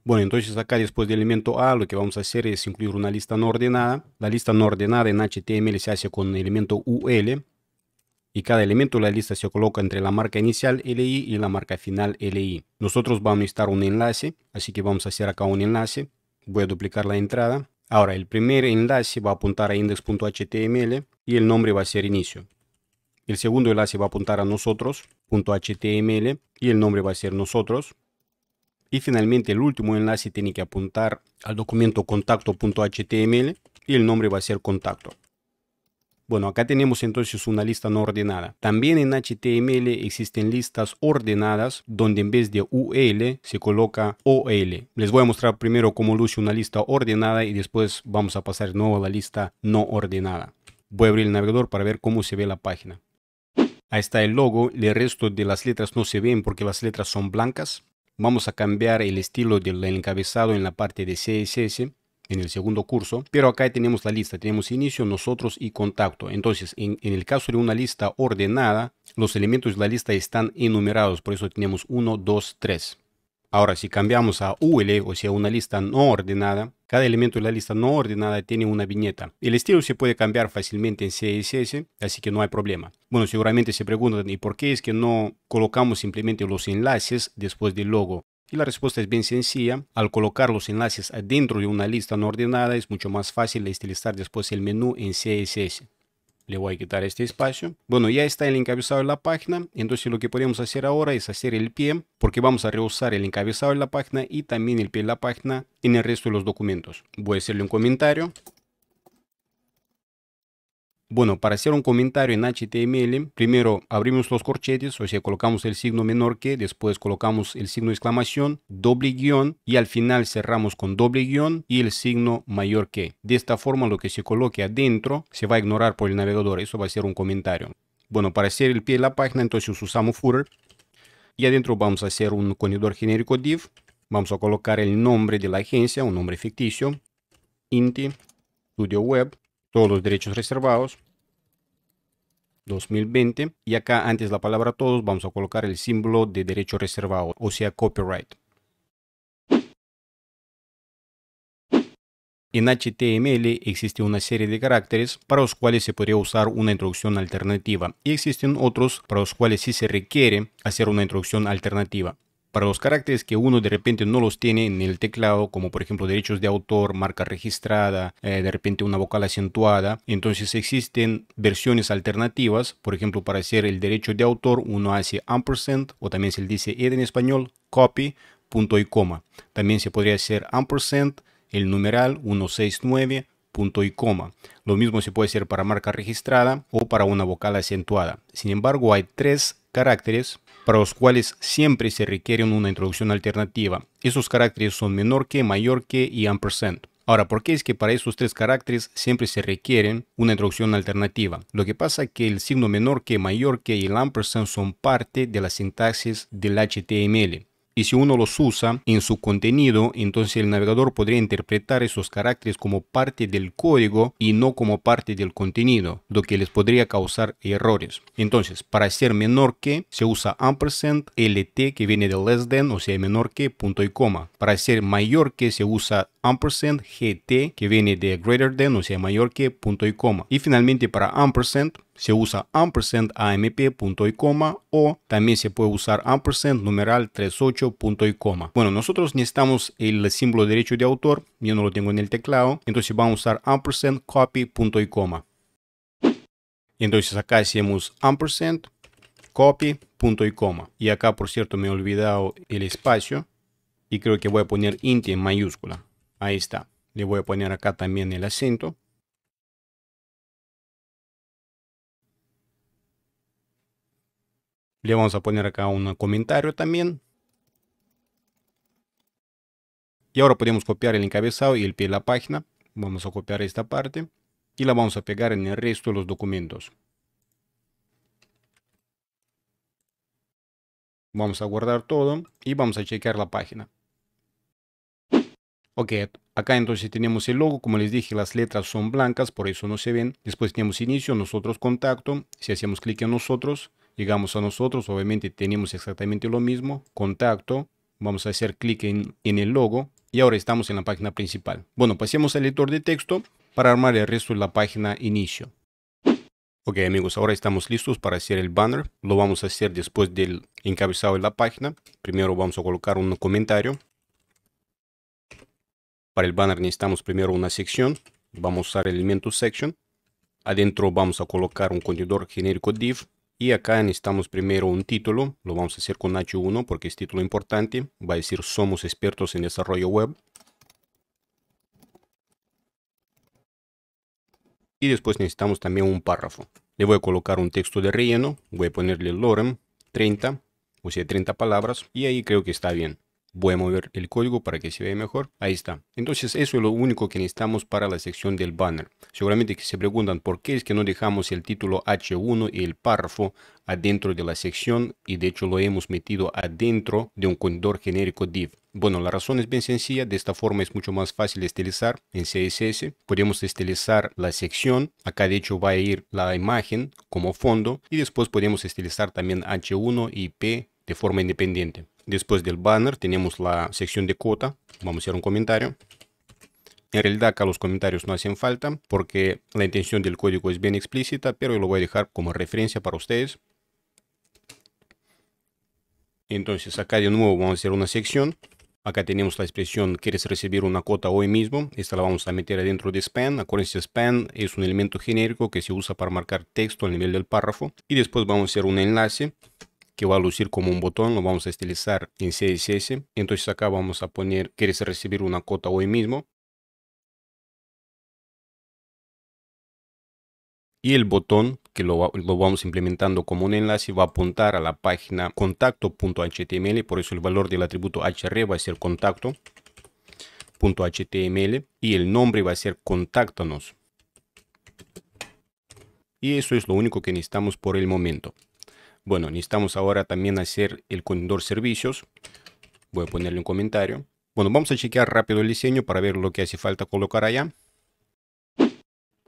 Speaker 1: Bueno, entonces acá después del elemento A lo que vamos a hacer es incluir una lista no ordenada. La lista no ordenada en HTML se hace con el elemento UL y cada elemento de la lista se coloca entre la marca inicial LI y la marca final LI. Nosotros vamos a necesitar un enlace, así que vamos a hacer acá un enlace. Voy a duplicar la entrada. Ahora el primer enlace va a apuntar a index.html y el nombre va a ser inicio. El segundo enlace va a apuntar a nosotros.html y el nombre va a ser nosotros. Y finalmente el último enlace tiene que apuntar al documento contacto.html y el nombre va a ser contacto. Bueno, acá tenemos entonces una lista no ordenada. También en HTML existen listas ordenadas donde en vez de UL se coloca OL. Les voy a mostrar primero cómo luce una lista ordenada y después vamos a pasar de nuevo a la lista no ordenada. Voy a abrir el navegador para ver cómo se ve la página. Ahí está el logo, el resto de las letras no se ven porque las letras son blancas. Vamos a cambiar el estilo del encabezado en la parte de CSS en el segundo curso, pero acá tenemos la lista, tenemos inicio, nosotros y contacto. Entonces, en, el caso de una lista ordenada, los elementos de la lista están enumerados, por eso tenemos 1, 2, 3. Ahora, si cambiamos a UL, o sea, una lista no ordenada, cada elemento de la lista no ordenada tiene una viñeta. El estilo se puede cambiar fácilmente en CSS, así que no hay problema. Bueno, seguramente se preguntan, ¿y por qué es que no colocamos simplemente los enlaces después del logo? Y la respuesta es bien sencilla. Al colocar los enlaces adentro de una lista no ordenada es mucho más fácil estilizar después el menú en CSS. Le voy a quitar este espacio. Bueno, ya está el encabezado de la página. Entonces lo que podemos hacer ahora es hacer el pie porque vamos a reusar el encabezado de la página y también el pie de la página en el resto de los documentos. Voy a hacerle un comentario. Bueno, para hacer un comentario en HTML, primero abrimos los corchetes, o sea, colocamos el signo menor que, después colocamos el signo de exclamación, doble guión y al final cerramos con doble guión y el signo mayor que. De esta forma lo que se coloque adentro se va a ignorar por el navegador, eso va a ser un comentario. Bueno, para hacer el pie de la página entonces usamos footer y adentro vamos a hacer un contenedor genérico div. Vamos a colocar el nombre de la agencia, un nombre ficticio, Inti Studio Web todos los derechos reservados, 2020. Y acá antes la palabra todos vamos a colocar el símbolo de derecho reservado, o sea, copyright. En HTML existe una serie de caracteres para los cuales se podría usar una introducción alternativa y existen otros para los cuales sí se requiere hacer una introducción alternativa para los caracteres que uno de repente no los tiene en el teclado, como por ejemplo derechos de autor, marca registrada, eh, de repente una vocal acentuada. Entonces existen versiones alternativas, por ejemplo para hacer el derecho de autor uno hace ampersand o también se le dice en español, copy, punto y coma. También se podría hacer ampersand, el numeral 169, punto y coma. Lo mismo se puede hacer para marca registrada o para una vocal acentuada. Sin embargo, hay tres caracteres para los cuales siempre se requiere una introducción alternativa. Esos caracteres son menor que, mayor que y ampersand. Ahora, ¿por qué es que para esos tres caracteres siempre se requieren una introducción alternativa? Lo que pasa es que el signo menor que, mayor que y el ampersand son parte de la sintaxis del HTML y si uno los usa en su contenido, entonces el navegador podría interpretar esos caracteres como parte del código y no como parte del contenido, lo que les podría causar errores. Entonces, para ser menor que, se usa ampersand lt que viene de less than, o sea, menor que, punto y coma. Para ser mayor que, se usa ampersand gt que viene de greater than, o sea, mayor que, punto y coma. Y finalmente, para ampersand, se usa ampersand AMP punto y coma o también se puede usar ampersand numeral 38 punto y coma. Bueno, nosotros necesitamos el símbolo derecho de autor, yo no lo tengo en el teclado, entonces vamos a usar ampersand copy punto y coma. Entonces acá hacemos ampersand copy punto y coma. Y acá, por cierto, me he olvidado el espacio y creo que voy a poner int en mayúscula. Ahí está. Le voy a poner acá también el acento. Le vamos a poner acá un comentario también. Y ahora podemos copiar el encabezado y el pie de la página. Vamos a copiar esta parte y la vamos a pegar en el resto de los documentos. Vamos a guardar todo y vamos a chequear la página. Ok, acá entonces tenemos el logo, como les dije las letras son blancas, por eso no se ven. Después tenemos inicio, nosotros contacto, si hacemos clic en nosotros, llegamos a nosotros, obviamente tenemos exactamente lo mismo, contacto, vamos a hacer clic en, el logo y ahora estamos en la página principal. Bueno, pasemos al editor de texto para armar el resto de la página inicio. Ok amigos, ahora estamos listos para hacer el banner. Lo vamos a hacer después del encabezado de la página. Primero vamos a colocar un comentario. Para el banner necesitamos primero una sección. Vamos a usar el elemento section. Adentro vamos a colocar un contenedor genérico div y acá necesitamos primero un título, lo vamos a hacer con H1 porque es título importante. Va a decir somos expertos en desarrollo web. Y después necesitamos también un párrafo. Le voy a colocar un texto de relleno, voy a ponerle lorem 30, o sea 30 palabras y ahí creo que está bien. Voy a mover el código para que se vea mejor. Ahí está. Entonces eso es lo único que necesitamos para la sección del banner. Seguramente que se preguntan por qué es que no dejamos el título H1 y el párrafo adentro de la sección y de hecho lo hemos metido adentro de un contenedor genérico div. Bueno, la razón es bien sencilla, de esta forma es mucho más fácil estilizar en CSS. Podemos estilizar la sección, acá de hecho va a ir la imagen como fondo y después podemos estilizar también H1 y P de forma independiente. Después del banner tenemos la sección de cuota. Vamos a hacer un comentario. En realidad acá los comentarios no hacen falta porque la intención del código es bien explícita, pero lo voy a dejar como referencia para ustedes. Entonces acá de nuevo vamos a hacer una sección. Acá tenemos la expresión quieres recibir una cuota hoy mismo. Esta la vamos a meter adentro de span. Acuérdense, span es un elemento genérico que se usa para marcar texto al nivel del párrafo. Y después vamos a hacer un enlace que va a lucir como un botón, lo vamos a estilizar en CSS. Entonces acá vamos a poner, quieres recibir una cota hoy mismo. Y el botón que lo, vamos implementando como un enlace va a apuntar a la página contacto.html, por eso el valor del atributo href va a ser contacto.html y el nombre va a ser contáctanos. Y eso es lo único que necesitamos por el momento. Bueno, necesitamos ahora también hacer el condor servicios. Voy a ponerle un comentario. Bueno, vamos a chequear rápido el diseño para ver lo que hace falta colocar allá.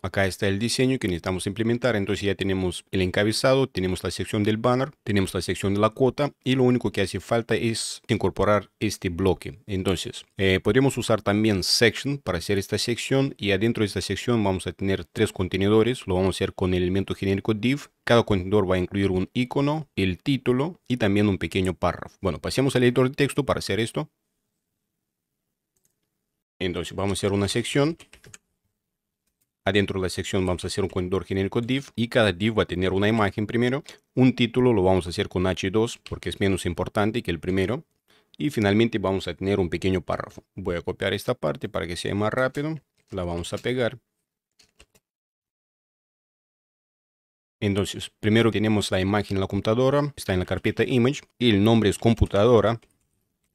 Speaker 1: Acá está el diseño que necesitamos implementar. Entonces ya tenemos el encabezado, tenemos la sección del banner, tenemos la sección de la cuota y lo único que hace falta es incorporar este bloque. Entonces eh, podríamos usar también section para hacer esta sección y adentro de esta sección vamos a tener tres contenedores. Lo vamos a hacer con el elemento genérico div. Cada contenedor va a incluir un icono, el título y también un pequeño párrafo. Bueno, pasemos al editor de texto para hacer esto. Entonces vamos a hacer una sección Adentro de la sección vamos a hacer un contador genérico div y cada div va a tener una imagen primero. Un título lo vamos a hacer con h2 porque es menos importante que el primero. Y finalmente vamos a tener un pequeño párrafo. Voy a copiar esta parte para que sea más rápido. La vamos a pegar. Entonces, primero tenemos la imagen en la computadora, está en la carpeta image, y el nombre es computadora,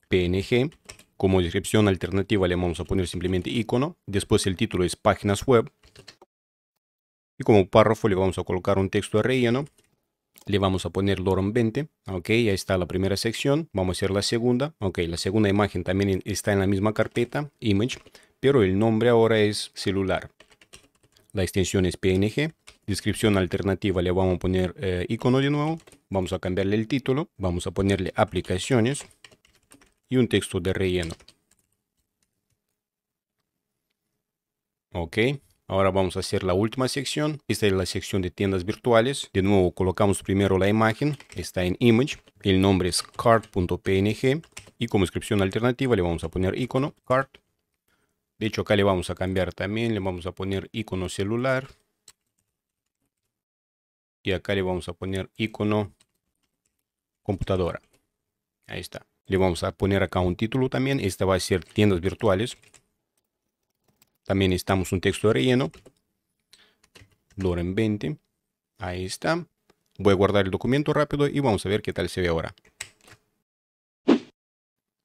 Speaker 1: png, como descripción alternativa le vamos a poner simplemente icono, después el título es páginas web, y como párrafo le vamos a colocar un texto de relleno. Le vamos a poner lorem 20. Ok, ya está la primera sección. Vamos a hacer la segunda. Ok, la segunda imagen también está en la misma carpeta, image. Pero el nombre ahora es celular. La extensión es png. Descripción alternativa le vamos a poner eh, icono de nuevo. Vamos a cambiarle el título. Vamos a ponerle aplicaciones. Y un texto de relleno. Ok. Ahora vamos a hacer la última sección. Esta es la sección de tiendas virtuales. De nuevo colocamos primero la imagen. Está en Image. El nombre es cart.png. Y como inscripción alternativa le vamos a poner icono cart. De hecho acá le vamos a cambiar también. Le vamos a poner icono celular. Y acá le vamos a poner icono computadora. Ahí está. Le vamos a poner acá un título también. Esta va a ser tiendas virtuales. También necesitamos un texto de relleno. Loren 20. Ahí está. Voy a guardar el documento rápido y vamos a ver qué tal se ve ahora.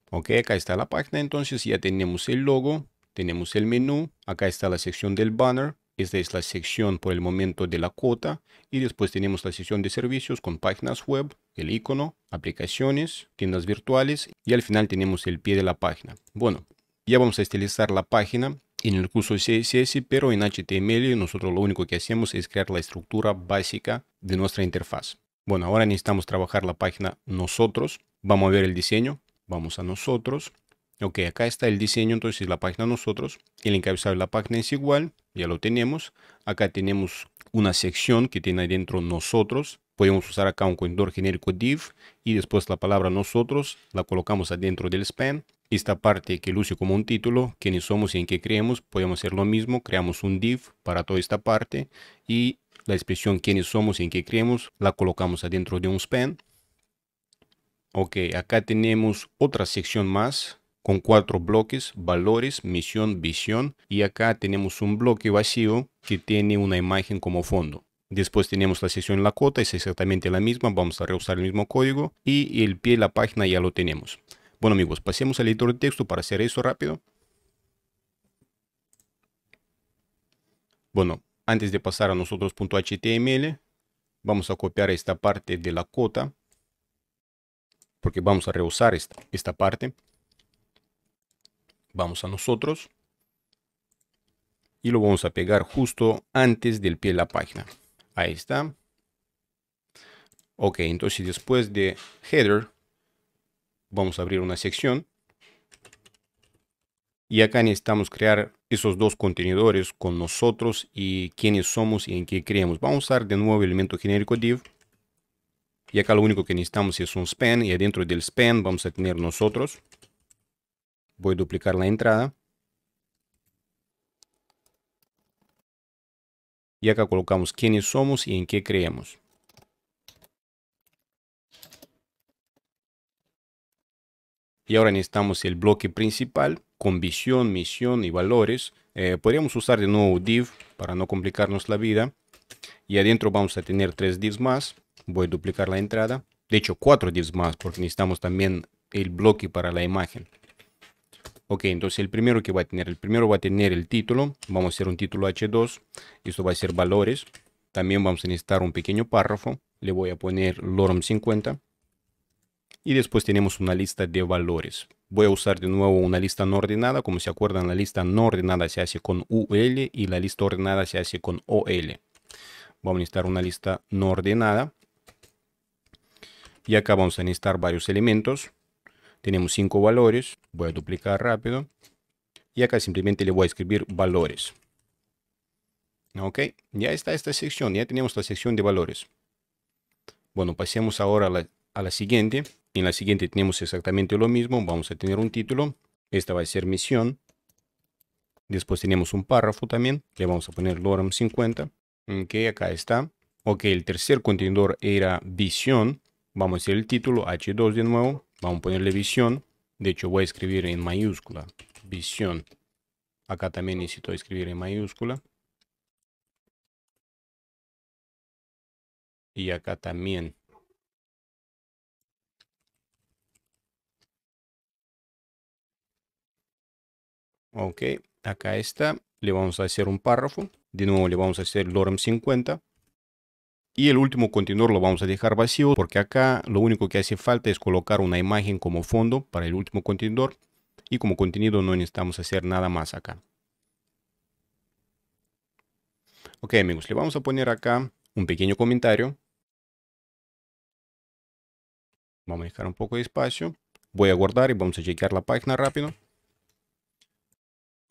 Speaker 1: Ok, acá está la página. Entonces ya tenemos el logo, tenemos el menú. Acá está la sección del banner. Esta es la sección por el momento de la cuota. Y después tenemos la sección de servicios con páginas web, el icono, aplicaciones, tiendas virtuales. Y al final tenemos el pie de la página. Bueno, ya vamos a estilizar la página en el curso CSS, pero en HTML nosotros lo único que hacemos es crear la estructura básica de nuestra interfaz. Bueno, ahora necesitamos trabajar la página nosotros. Vamos a ver el diseño. Vamos a nosotros. Ok, acá está el diseño, entonces la página nosotros. El encabezado de la página es igual, ya lo tenemos. Acá tenemos una sección que tiene adentro nosotros. Podemos usar acá un contenedor genérico div y después la palabra nosotros la colocamos adentro del span esta parte que luce como un título, quiénes somos y en qué creemos, podemos hacer lo mismo, creamos un div para toda esta parte y la expresión quiénes somos y en qué creemos la colocamos adentro de un span. Ok, acá tenemos otra sección más con cuatro bloques, valores, misión, visión y acá tenemos un bloque vacío que tiene una imagen como fondo. Después tenemos la sección la cota, es exactamente la misma, vamos a reusar el mismo código y el pie de la página ya lo tenemos. Bueno amigos, pasemos al editor de texto para hacer eso rápido. Bueno, antes de pasar a nosotros.html, vamos a copiar esta parte de la cota, porque vamos a reusar esta, esta parte. Vamos a nosotros y lo vamos a pegar justo antes del pie de la página. Ahí está. Ok, entonces después de header Vamos a abrir una sección. Y acá necesitamos crear esos dos contenedores con nosotros y quiénes somos y en qué creemos. Vamos a usar de nuevo el elemento genérico div. Y acá lo único que necesitamos es un span y adentro del span vamos a tener nosotros. Voy a duplicar la entrada. Y acá colocamos quiénes somos y en qué creemos. Y ahora necesitamos el bloque principal con visión, misión y valores. Eh, podríamos usar de nuevo div para no complicarnos la vida. Y adentro vamos a tener tres divs más. Voy a duplicar la entrada. De hecho, cuatro divs más porque necesitamos también el bloque para la imagen. Ok, entonces el primero que va a tener, el primero va a tener el título. Vamos a hacer un título H2. Esto va a ser valores. También vamos a necesitar un pequeño párrafo. Le voy a poner lorem 50 y después tenemos una lista de valores. Voy a usar de nuevo una lista no ordenada. Como se acuerdan, la lista no ordenada se hace con UL y la lista ordenada se hace con OL. Vamos a necesitar una lista no ordenada. Y acá vamos a necesitar varios elementos. Tenemos cinco valores. Voy a duplicar rápido. Y acá simplemente le voy a escribir valores. Ok, ya está esta sección. Ya tenemos la sección de valores. Bueno, pasemos ahora a la, a la siguiente. En la siguiente tenemos exactamente lo mismo. Vamos a tener un título. Esta va a ser misión. Después tenemos un párrafo también. Le vamos a poner lorem 50. Ok, acá está. Ok, el tercer contenedor era visión. Vamos a hacer el título H2 de nuevo. Vamos a ponerle visión. De hecho, voy a escribir en mayúscula. Visión. Acá también necesito escribir en mayúscula. Y acá también. Ok, acá está. Le vamos a hacer un párrafo. De nuevo le vamos a hacer lorem 50. Y el último contenedor lo vamos a dejar vacío porque acá lo único que hace falta es colocar una imagen como fondo para el último contenedor. Y como contenido no necesitamos hacer nada más acá. Ok amigos, le vamos a poner acá un pequeño comentario. Vamos a dejar un poco de espacio. Voy a guardar y vamos a chequear la página rápido.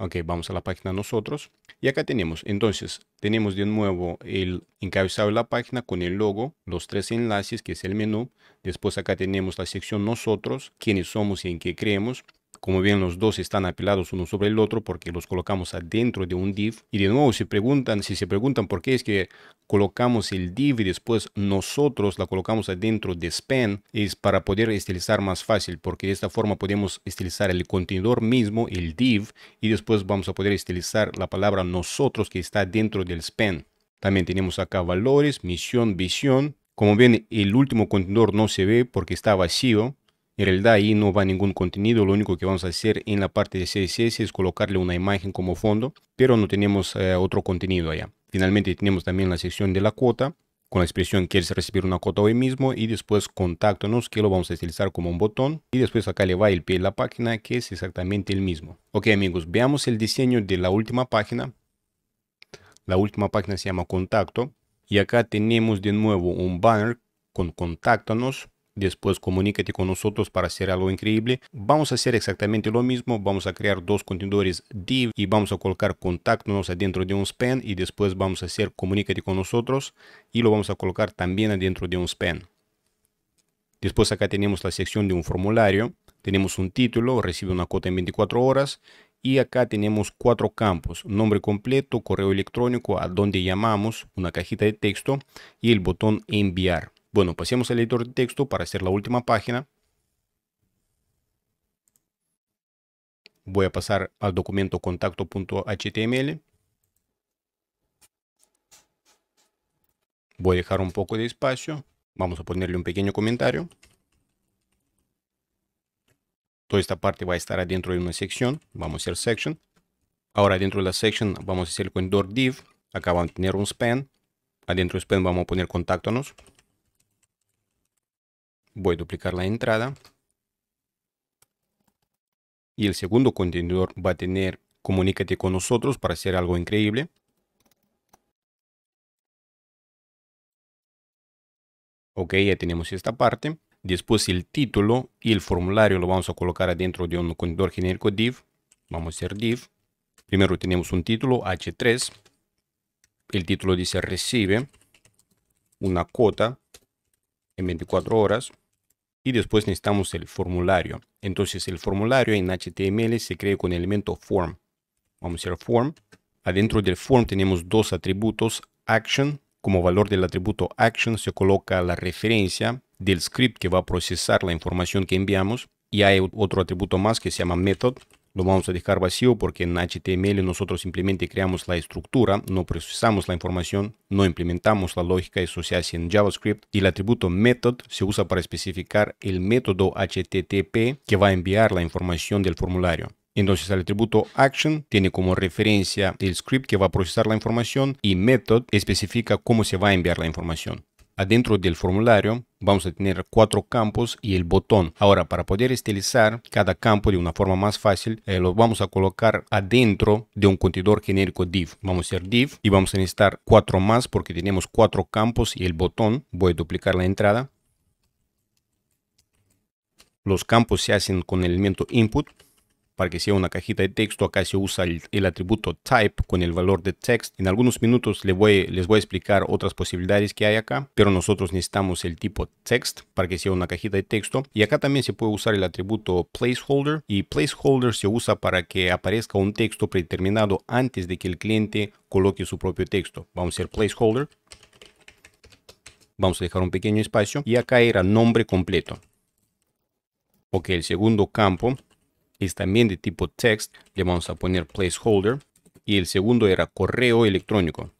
Speaker 1: Ok, vamos a la página nosotros. Y acá tenemos, entonces, tenemos de nuevo el encabezado de la página con el logo, los tres enlaces, que es el menú. Después acá tenemos la sección nosotros, quiénes somos y en qué creemos. Como ven, los dos están apilados uno sobre el otro porque los colocamos adentro de un div. Y de nuevo, si preguntan, si se preguntan por qué es que colocamos el div y después nosotros la colocamos adentro de span, es para poder estilizar más fácil, porque de esta forma podemos estilizar el contenedor mismo, el div, y después vamos a poder estilizar la palabra nosotros que está dentro del span. También tenemos acá valores, misión, visión. Como ven, el último contenedor no se ve porque está vacío, en realidad ahí no va ningún contenido, lo único que vamos a hacer en la parte de CSS es colocarle una imagen como fondo, pero no tenemos eh, otro contenido allá. Finalmente tenemos también la sección de la cuota, con la expresión quieres recibir una cuota hoy mismo y después contáctanos que lo vamos a utilizar como un botón y después acá le va el pie de la página que es exactamente el mismo. Ok amigos, veamos el diseño de la última página. La última página se llama contacto y acá tenemos de nuevo un banner con contáctanos Después comunícate con nosotros para hacer algo increíble. Vamos a hacer exactamente lo mismo. Vamos a crear dos contenedores div y vamos a colocar contactos adentro de un span y después vamos a hacer comunícate con nosotros y lo vamos a colocar también adentro de un span. Después acá tenemos la sección de un formulario. Tenemos un título, recibe una cuota en 24 horas y acá tenemos cuatro campos, nombre completo, correo electrónico, a donde llamamos, una cajita de texto y el botón enviar. Bueno, pasemos al editor de texto para hacer la última página. Voy a pasar al documento contacto.html. Voy a dejar un poco de espacio. Vamos a ponerle un pequeño comentario. Toda esta parte va a estar adentro de una sección. Vamos a hacer section. Ahora dentro de la section vamos a hacer el contador div. Acá vamos a tener un span. Adentro del span vamos a poner contáctanos. Voy a duplicar la entrada. Y el segundo contenedor va a tener comunícate con nosotros para hacer algo increíble. Ok, ya tenemos esta parte. Después el título y el formulario lo vamos a colocar adentro de un contenedor genérico div. Vamos a hacer div. Primero tenemos un título h3. El título dice recibe una cuota en 24 horas y después necesitamos el formulario. Entonces el formulario en HTML se crea con el elemento form. Vamos a ir a form. Adentro del form tenemos dos atributos, action. Como valor del atributo action se coloca la referencia del script que va a procesar la información que enviamos. Y hay otro atributo más que se llama method, lo vamos a dejar vacío porque en HTML nosotros simplemente creamos la estructura, no procesamos la información, no implementamos la lógica, eso se en JavaScript. Y el atributo method se usa para especificar el método HTTP que va a enviar la información del formulario. Entonces el atributo action tiene como referencia el script que va a procesar la información y method especifica cómo se va a enviar la información. Adentro del formulario vamos a tener cuatro campos y el botón. Ahora, para poder estilizar cada campo de una forma más fácil, eh, lo vamos a colocar adentro de un contenedor genérico div. Vamos a hacer div y vamos a necesitar cuatro más porque tenemos cuatro campos y el botón. Voy a duplicar la entrada. Los campos se hacen con el elemento input. Para que sea una cajita de texto, acá se usa el, atributo type con el valor de text. En algunos minutos les voy, les voy a explicar otras posibilidades que hay acá, pero nosotros necesitamos el tipo text para que sea una cajita de texto. Y acá también se puede usar el atributo placeholder y placeholder se usa para que aparezca un texto predeterminado antes de que el cliente coloque su propio texto. Vamos a hacer placeholder. Vamos a dejar un pequeño espacio y acá era nombre completo. Ok, el segundo campo es también de tipo text, le vamos a poner placeholder y el segundo era correo electrónico.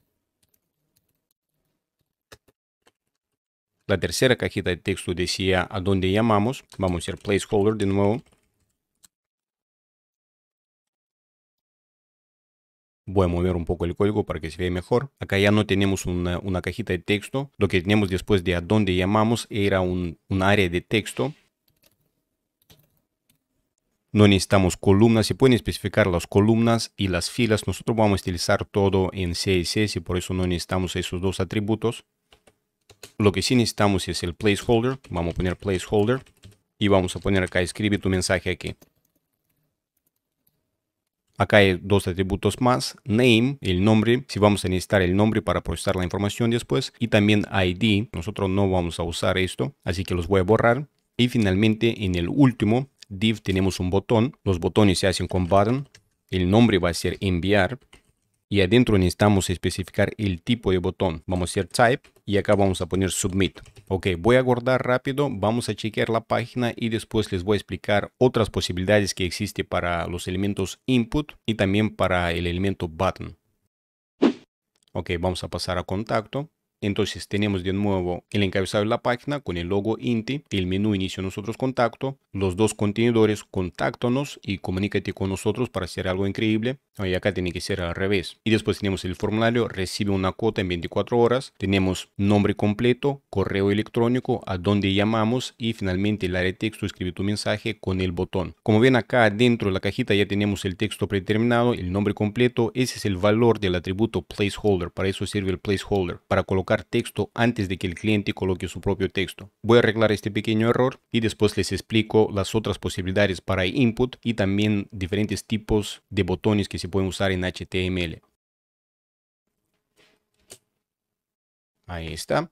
Speaker 1: La tercera cajita de texto decía a dónde llamamos, vamos a hacer placeholder de nuevo. Voy a mover un poco el código para que se vea mejor. Acá ya no tenemos una, cajita de texto. Lo que tenemos después de a dónde llamamos era un, un área de texto no necesitamos columnas, se pueden especificar las columnas y las filas. Nosotros vamos a utilizar todo en CSS, por eso no necesitamos esos dos atributos. Lo que sí necesitamos es el placeholder. Vamos a poner placeholder y vamos a poner acá, escribe tu mensaje aquí. Acá hay dos atributos más, name, el nombre, si vamos a necesitar el nombre para procesar la información después, y también id, nosotros no vamos a usar esto, así que los voy a borrar. Y finalmente en el último div tenemos un botón, los botones se hacen con button, el nombre va a ser enviar y adentro necesitamos especificar el tipo de botón. Vamos a hacer type y acá vamos a poner submit. Ok, voy a guardar rápido, vamos a chequear la página y después les voy a explicar otras posibilidades que existe para los elementos input y también para el elemento button. Ok, vamos a pasar a contacto. Entonces tenemos de nuevo el encabezado de la página con el logo INTI, el menú inicio nosotros contacto, los dos contenedores contáctanos y comunícate con nosotros para hacer algo increíble. Y acá tiene que ser al revés. Y después tenemos el formulario, recibe una cuota en 24 horas. Tenemos nombre completo, correo electrónico, a dónde llamamos y finalmente el área de texto, escribe tu mensaje con el botón. Como ven acá dentro de la cajita ya tenemos el texto predeterminado, el nombre completo. Ese es el valor del atributo placeholder. Para eso sirve el placeholder, para colocar texto antes de que el cliente coloque su propio texto. Voy a arreglar este pequeño error y después les explico las otras posibilidades para input y también diferentes tipos de botones que se pueden usar en HTML. Ahí está.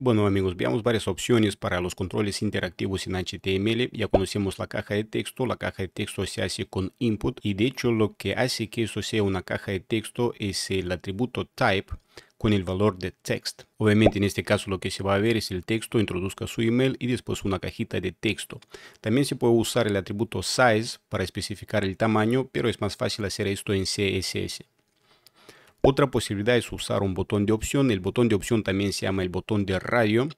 Speaker 1: Bueno amigos, veamos varias opciones para los controles interactivos en HTML. Ya conocemos la caja de texto. La caja de texto se hace con input y de hecho lo que hace que eso sea una caja de texto es el atributo type con el valor de text. Obviamente en este caso lo que se va a ver es el texto, introduzca su email y después una cajita de texto. También se puede usar el atributo size para especificar el tamaño, pero es más fácil hacer esto en CSS. Otra posibilidad es usar un botón de opción. El botón de opción también se llama el botón de radio.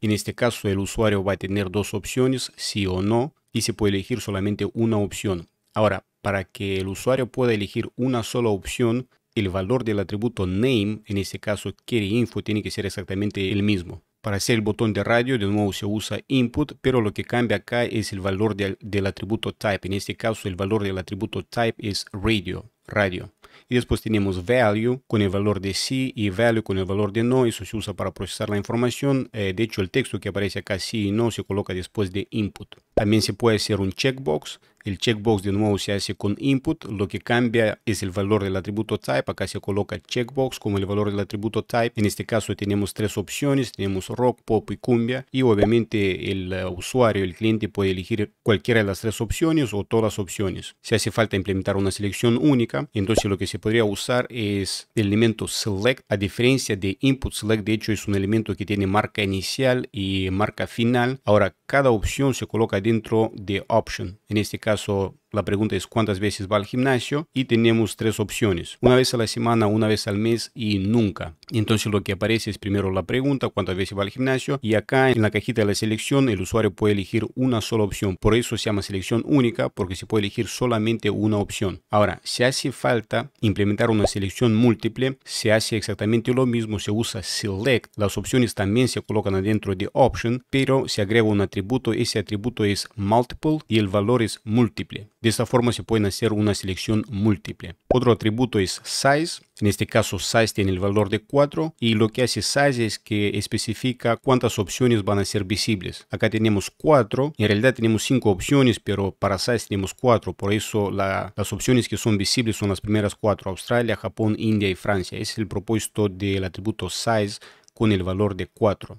Speaker 1: En este caso el usuario va a tener dos opciones, sí o no, y se puede elegir solamente una opción. Ahora, para que el usuario pueda elegir una sola opción, el valor del atributo name, en este caso queryInfo, info, tiene que ser exactamente el mismo. Para hacer el botón de radio, de nuevo se usa input, pero lo que cambia acá es el valor del, del atributo type. En este caso, el valor del atributo type es radio, radio. Y después tenemos value con el valor de sí y value con el valor de no. Eso se usa para procesar la información. Eh, de hecho, el texto que aparece acá sí y no se coloca después de input. También se puede hacer un checkbox. El checkbox de nuevo se hace con input. Lo que cambia es el valor del atributo type. Acá se coloca checkbox como el valor del atributo type. En este caso tenemos tres opciones. Tenemos rock, pop y cumbia. Y obviamente el eh, usuario, el cliente puede elegir cualquiera de las tres opciones o todas las opciones. Si hace falta implementar una selección única, entonces lo que se podría usar es el elemento select. A diferencia de input select, de hecho es un elemento que tiene marca inicial y marca final. Ahora cada opción se coloca dintr-o de option. În este caz o La pregunta es cuántas veces va al gimnasio y tenemos tres opciones. Una vez a la semana, una vez al mes y nunca. Entonces lo que aparece es primero la pregunta cuántas veces va al gimnasio y acá en la cajita de la selección el usuario puede elegir una sola opción. Por eso se llama selección única porque se puede elegir solamente una opción. Ahora, si hace falta implementar una selección múltiple, se hace exactamente lo mismo, se usa select. Las opciones también se colocan adentro de option, pero se agrega un atributo, ese atributo es multiple y el valor es múltiple. De esta forma se puede hacer una selección múltiple. Otro atributo es size. En este caso size tiene el valor de 4 y lo que hace size es que especifica cuántas opciones van a ser visibles. Acá tenemos 4, en realidad tenemos 5 opciones, pero para size tenemos 4, por eso las opciones que son visibles son las primeras 4, Australia, Japón, India y Francia. es el propósito del atributo size con el valor de 4.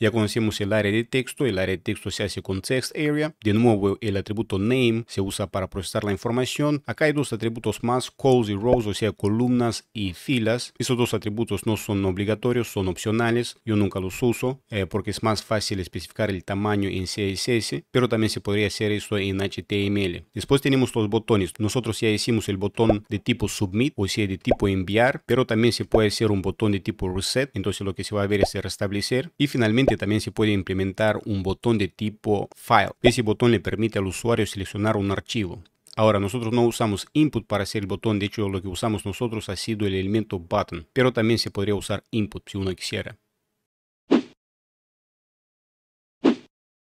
Speaker 1: Ya conocemos el área de texto, el área de texto se hace con text area. De nuevo, el atributo name se usa para procesar la información. Acá hay dos atributos más, calls y rows, o sea, columnas y filas. Esos dos atributos no son obligatorios, son opcionales. Yo nunca los uso porque es más fácil especificar el tamaño en CSS, pero también se podría hacer eso en HTML. Después tenemos los botones. Nosotros ya hicimos el botón de tipo submit, o sea, de tipo enviar, pero también se puede hacer un botón de tipo reset. Entonces lo que se va a ver es restablecer. Y finalmente también se puede implementar un botón de tipo File. Ese botón le permite al usuario seleccionar un archivo. Ahora, nosotros no usamos input para hacer el botón, de hecho lo que usamos nosotros ha sido el elemento button, pero también se podría usar input si uno quisiera.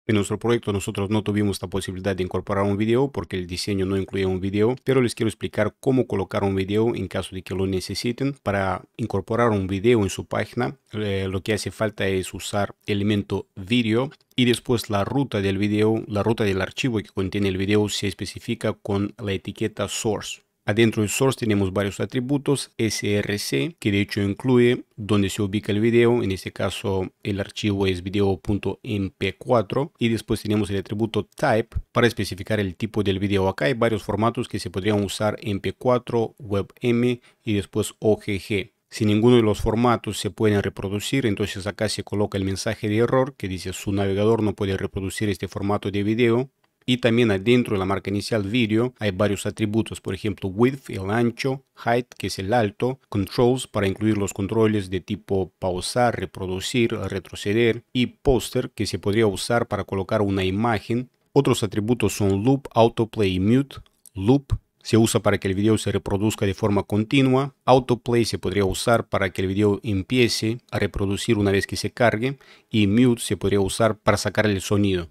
Speaker 1: En nuestro proyecto nosotros no tuvimos la posibilidad de incorporar un video porque el diseño no incluía un video, pero les quiero explicar cómo colocar un video en caso de que lo necesiten. Para incorporar un video en su página, eh, lo que hace falta es usar elemento video y después la ruta del video, la ruta del archivo que contiene el video se especifica con la etiqueta source. Adentro de Source tenemos varios atributos, src, que de hecho incluye donde se ubica el video, en este caso el archivo es video.mp4 y después tenemos el atributo type para especificar el tipo del video. Acá hay varios formatos que se podrían usar mp4, webm y después ogg. Si ninguno de los formatos se pueden reproducir, entonces acá se coloca el mensaje de error que dice su navegador no puede reproducir este formato de video y también adentro de la marca inicial video hay varios atributos, por ejemplo width, el ancho, height, que es el alto, controls para incluir los controles de tipo pausar, reproducir, retroceder y poster que se podría usar para colocar una imagen. Otros atributos son loop, autoplay y mute. Loop se usa para que el video se reproduzca de forma continua. Autoplay se podría usar para que el video empiece a reproducir una vez que se cargue. Y mute se podría usar para sacar el sonido.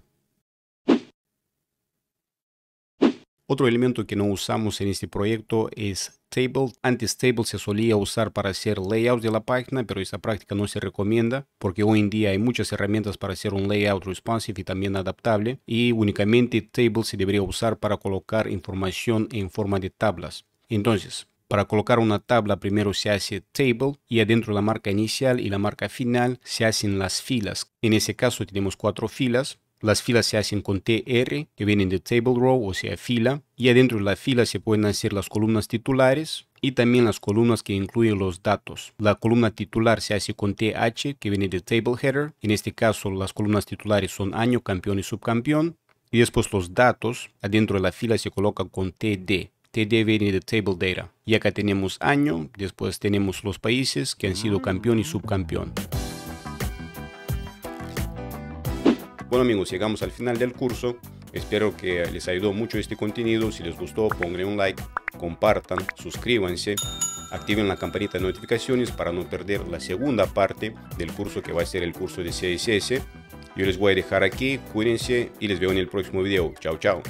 Speaker 1: Otro elemento que no usamos en este proyecto es table. Antes table se solía usar para hacer layouts de la página, pero esta práctica no se recomienda porque hoy en día hay muchas herramientas para hacer un layout responsive y también adaptable y únicamente table se debería usar para colocar información en forma de tablas. Entonces, para colocar una tabla primero se hace table y adentro la marca inicial y la marca final se hacen las filas. En ese caso tenemos cuatro filas las filas se hacen con TR, que viene de table row, o sea, fila, y adentro de la fila se pueden hacer las columnas titulares y también las columnas que incluyen los datos. La columna titular se hace con TH, que viene de table header. En este caso, las columnas titulares son año, campeón y subcampeón. Y después los datos adentro de la fila se coloca con TD, TD viene de Table Data. Y acá tenemos año, después tenemos los países que han sido ah. campeón y subcampeón. Bueno amigos, llegamos al final del curso. Espero que les ayudó mucho este contenido. Si les gustó, pongan un like, compartan, suscríbanse, activen la campanita de notificaciones para no perder la segunda parte del curso que va a ser el curso de CSS. Yo les voy a dejar aquí, cuídense y les veo en el próximo video. Chao, chao.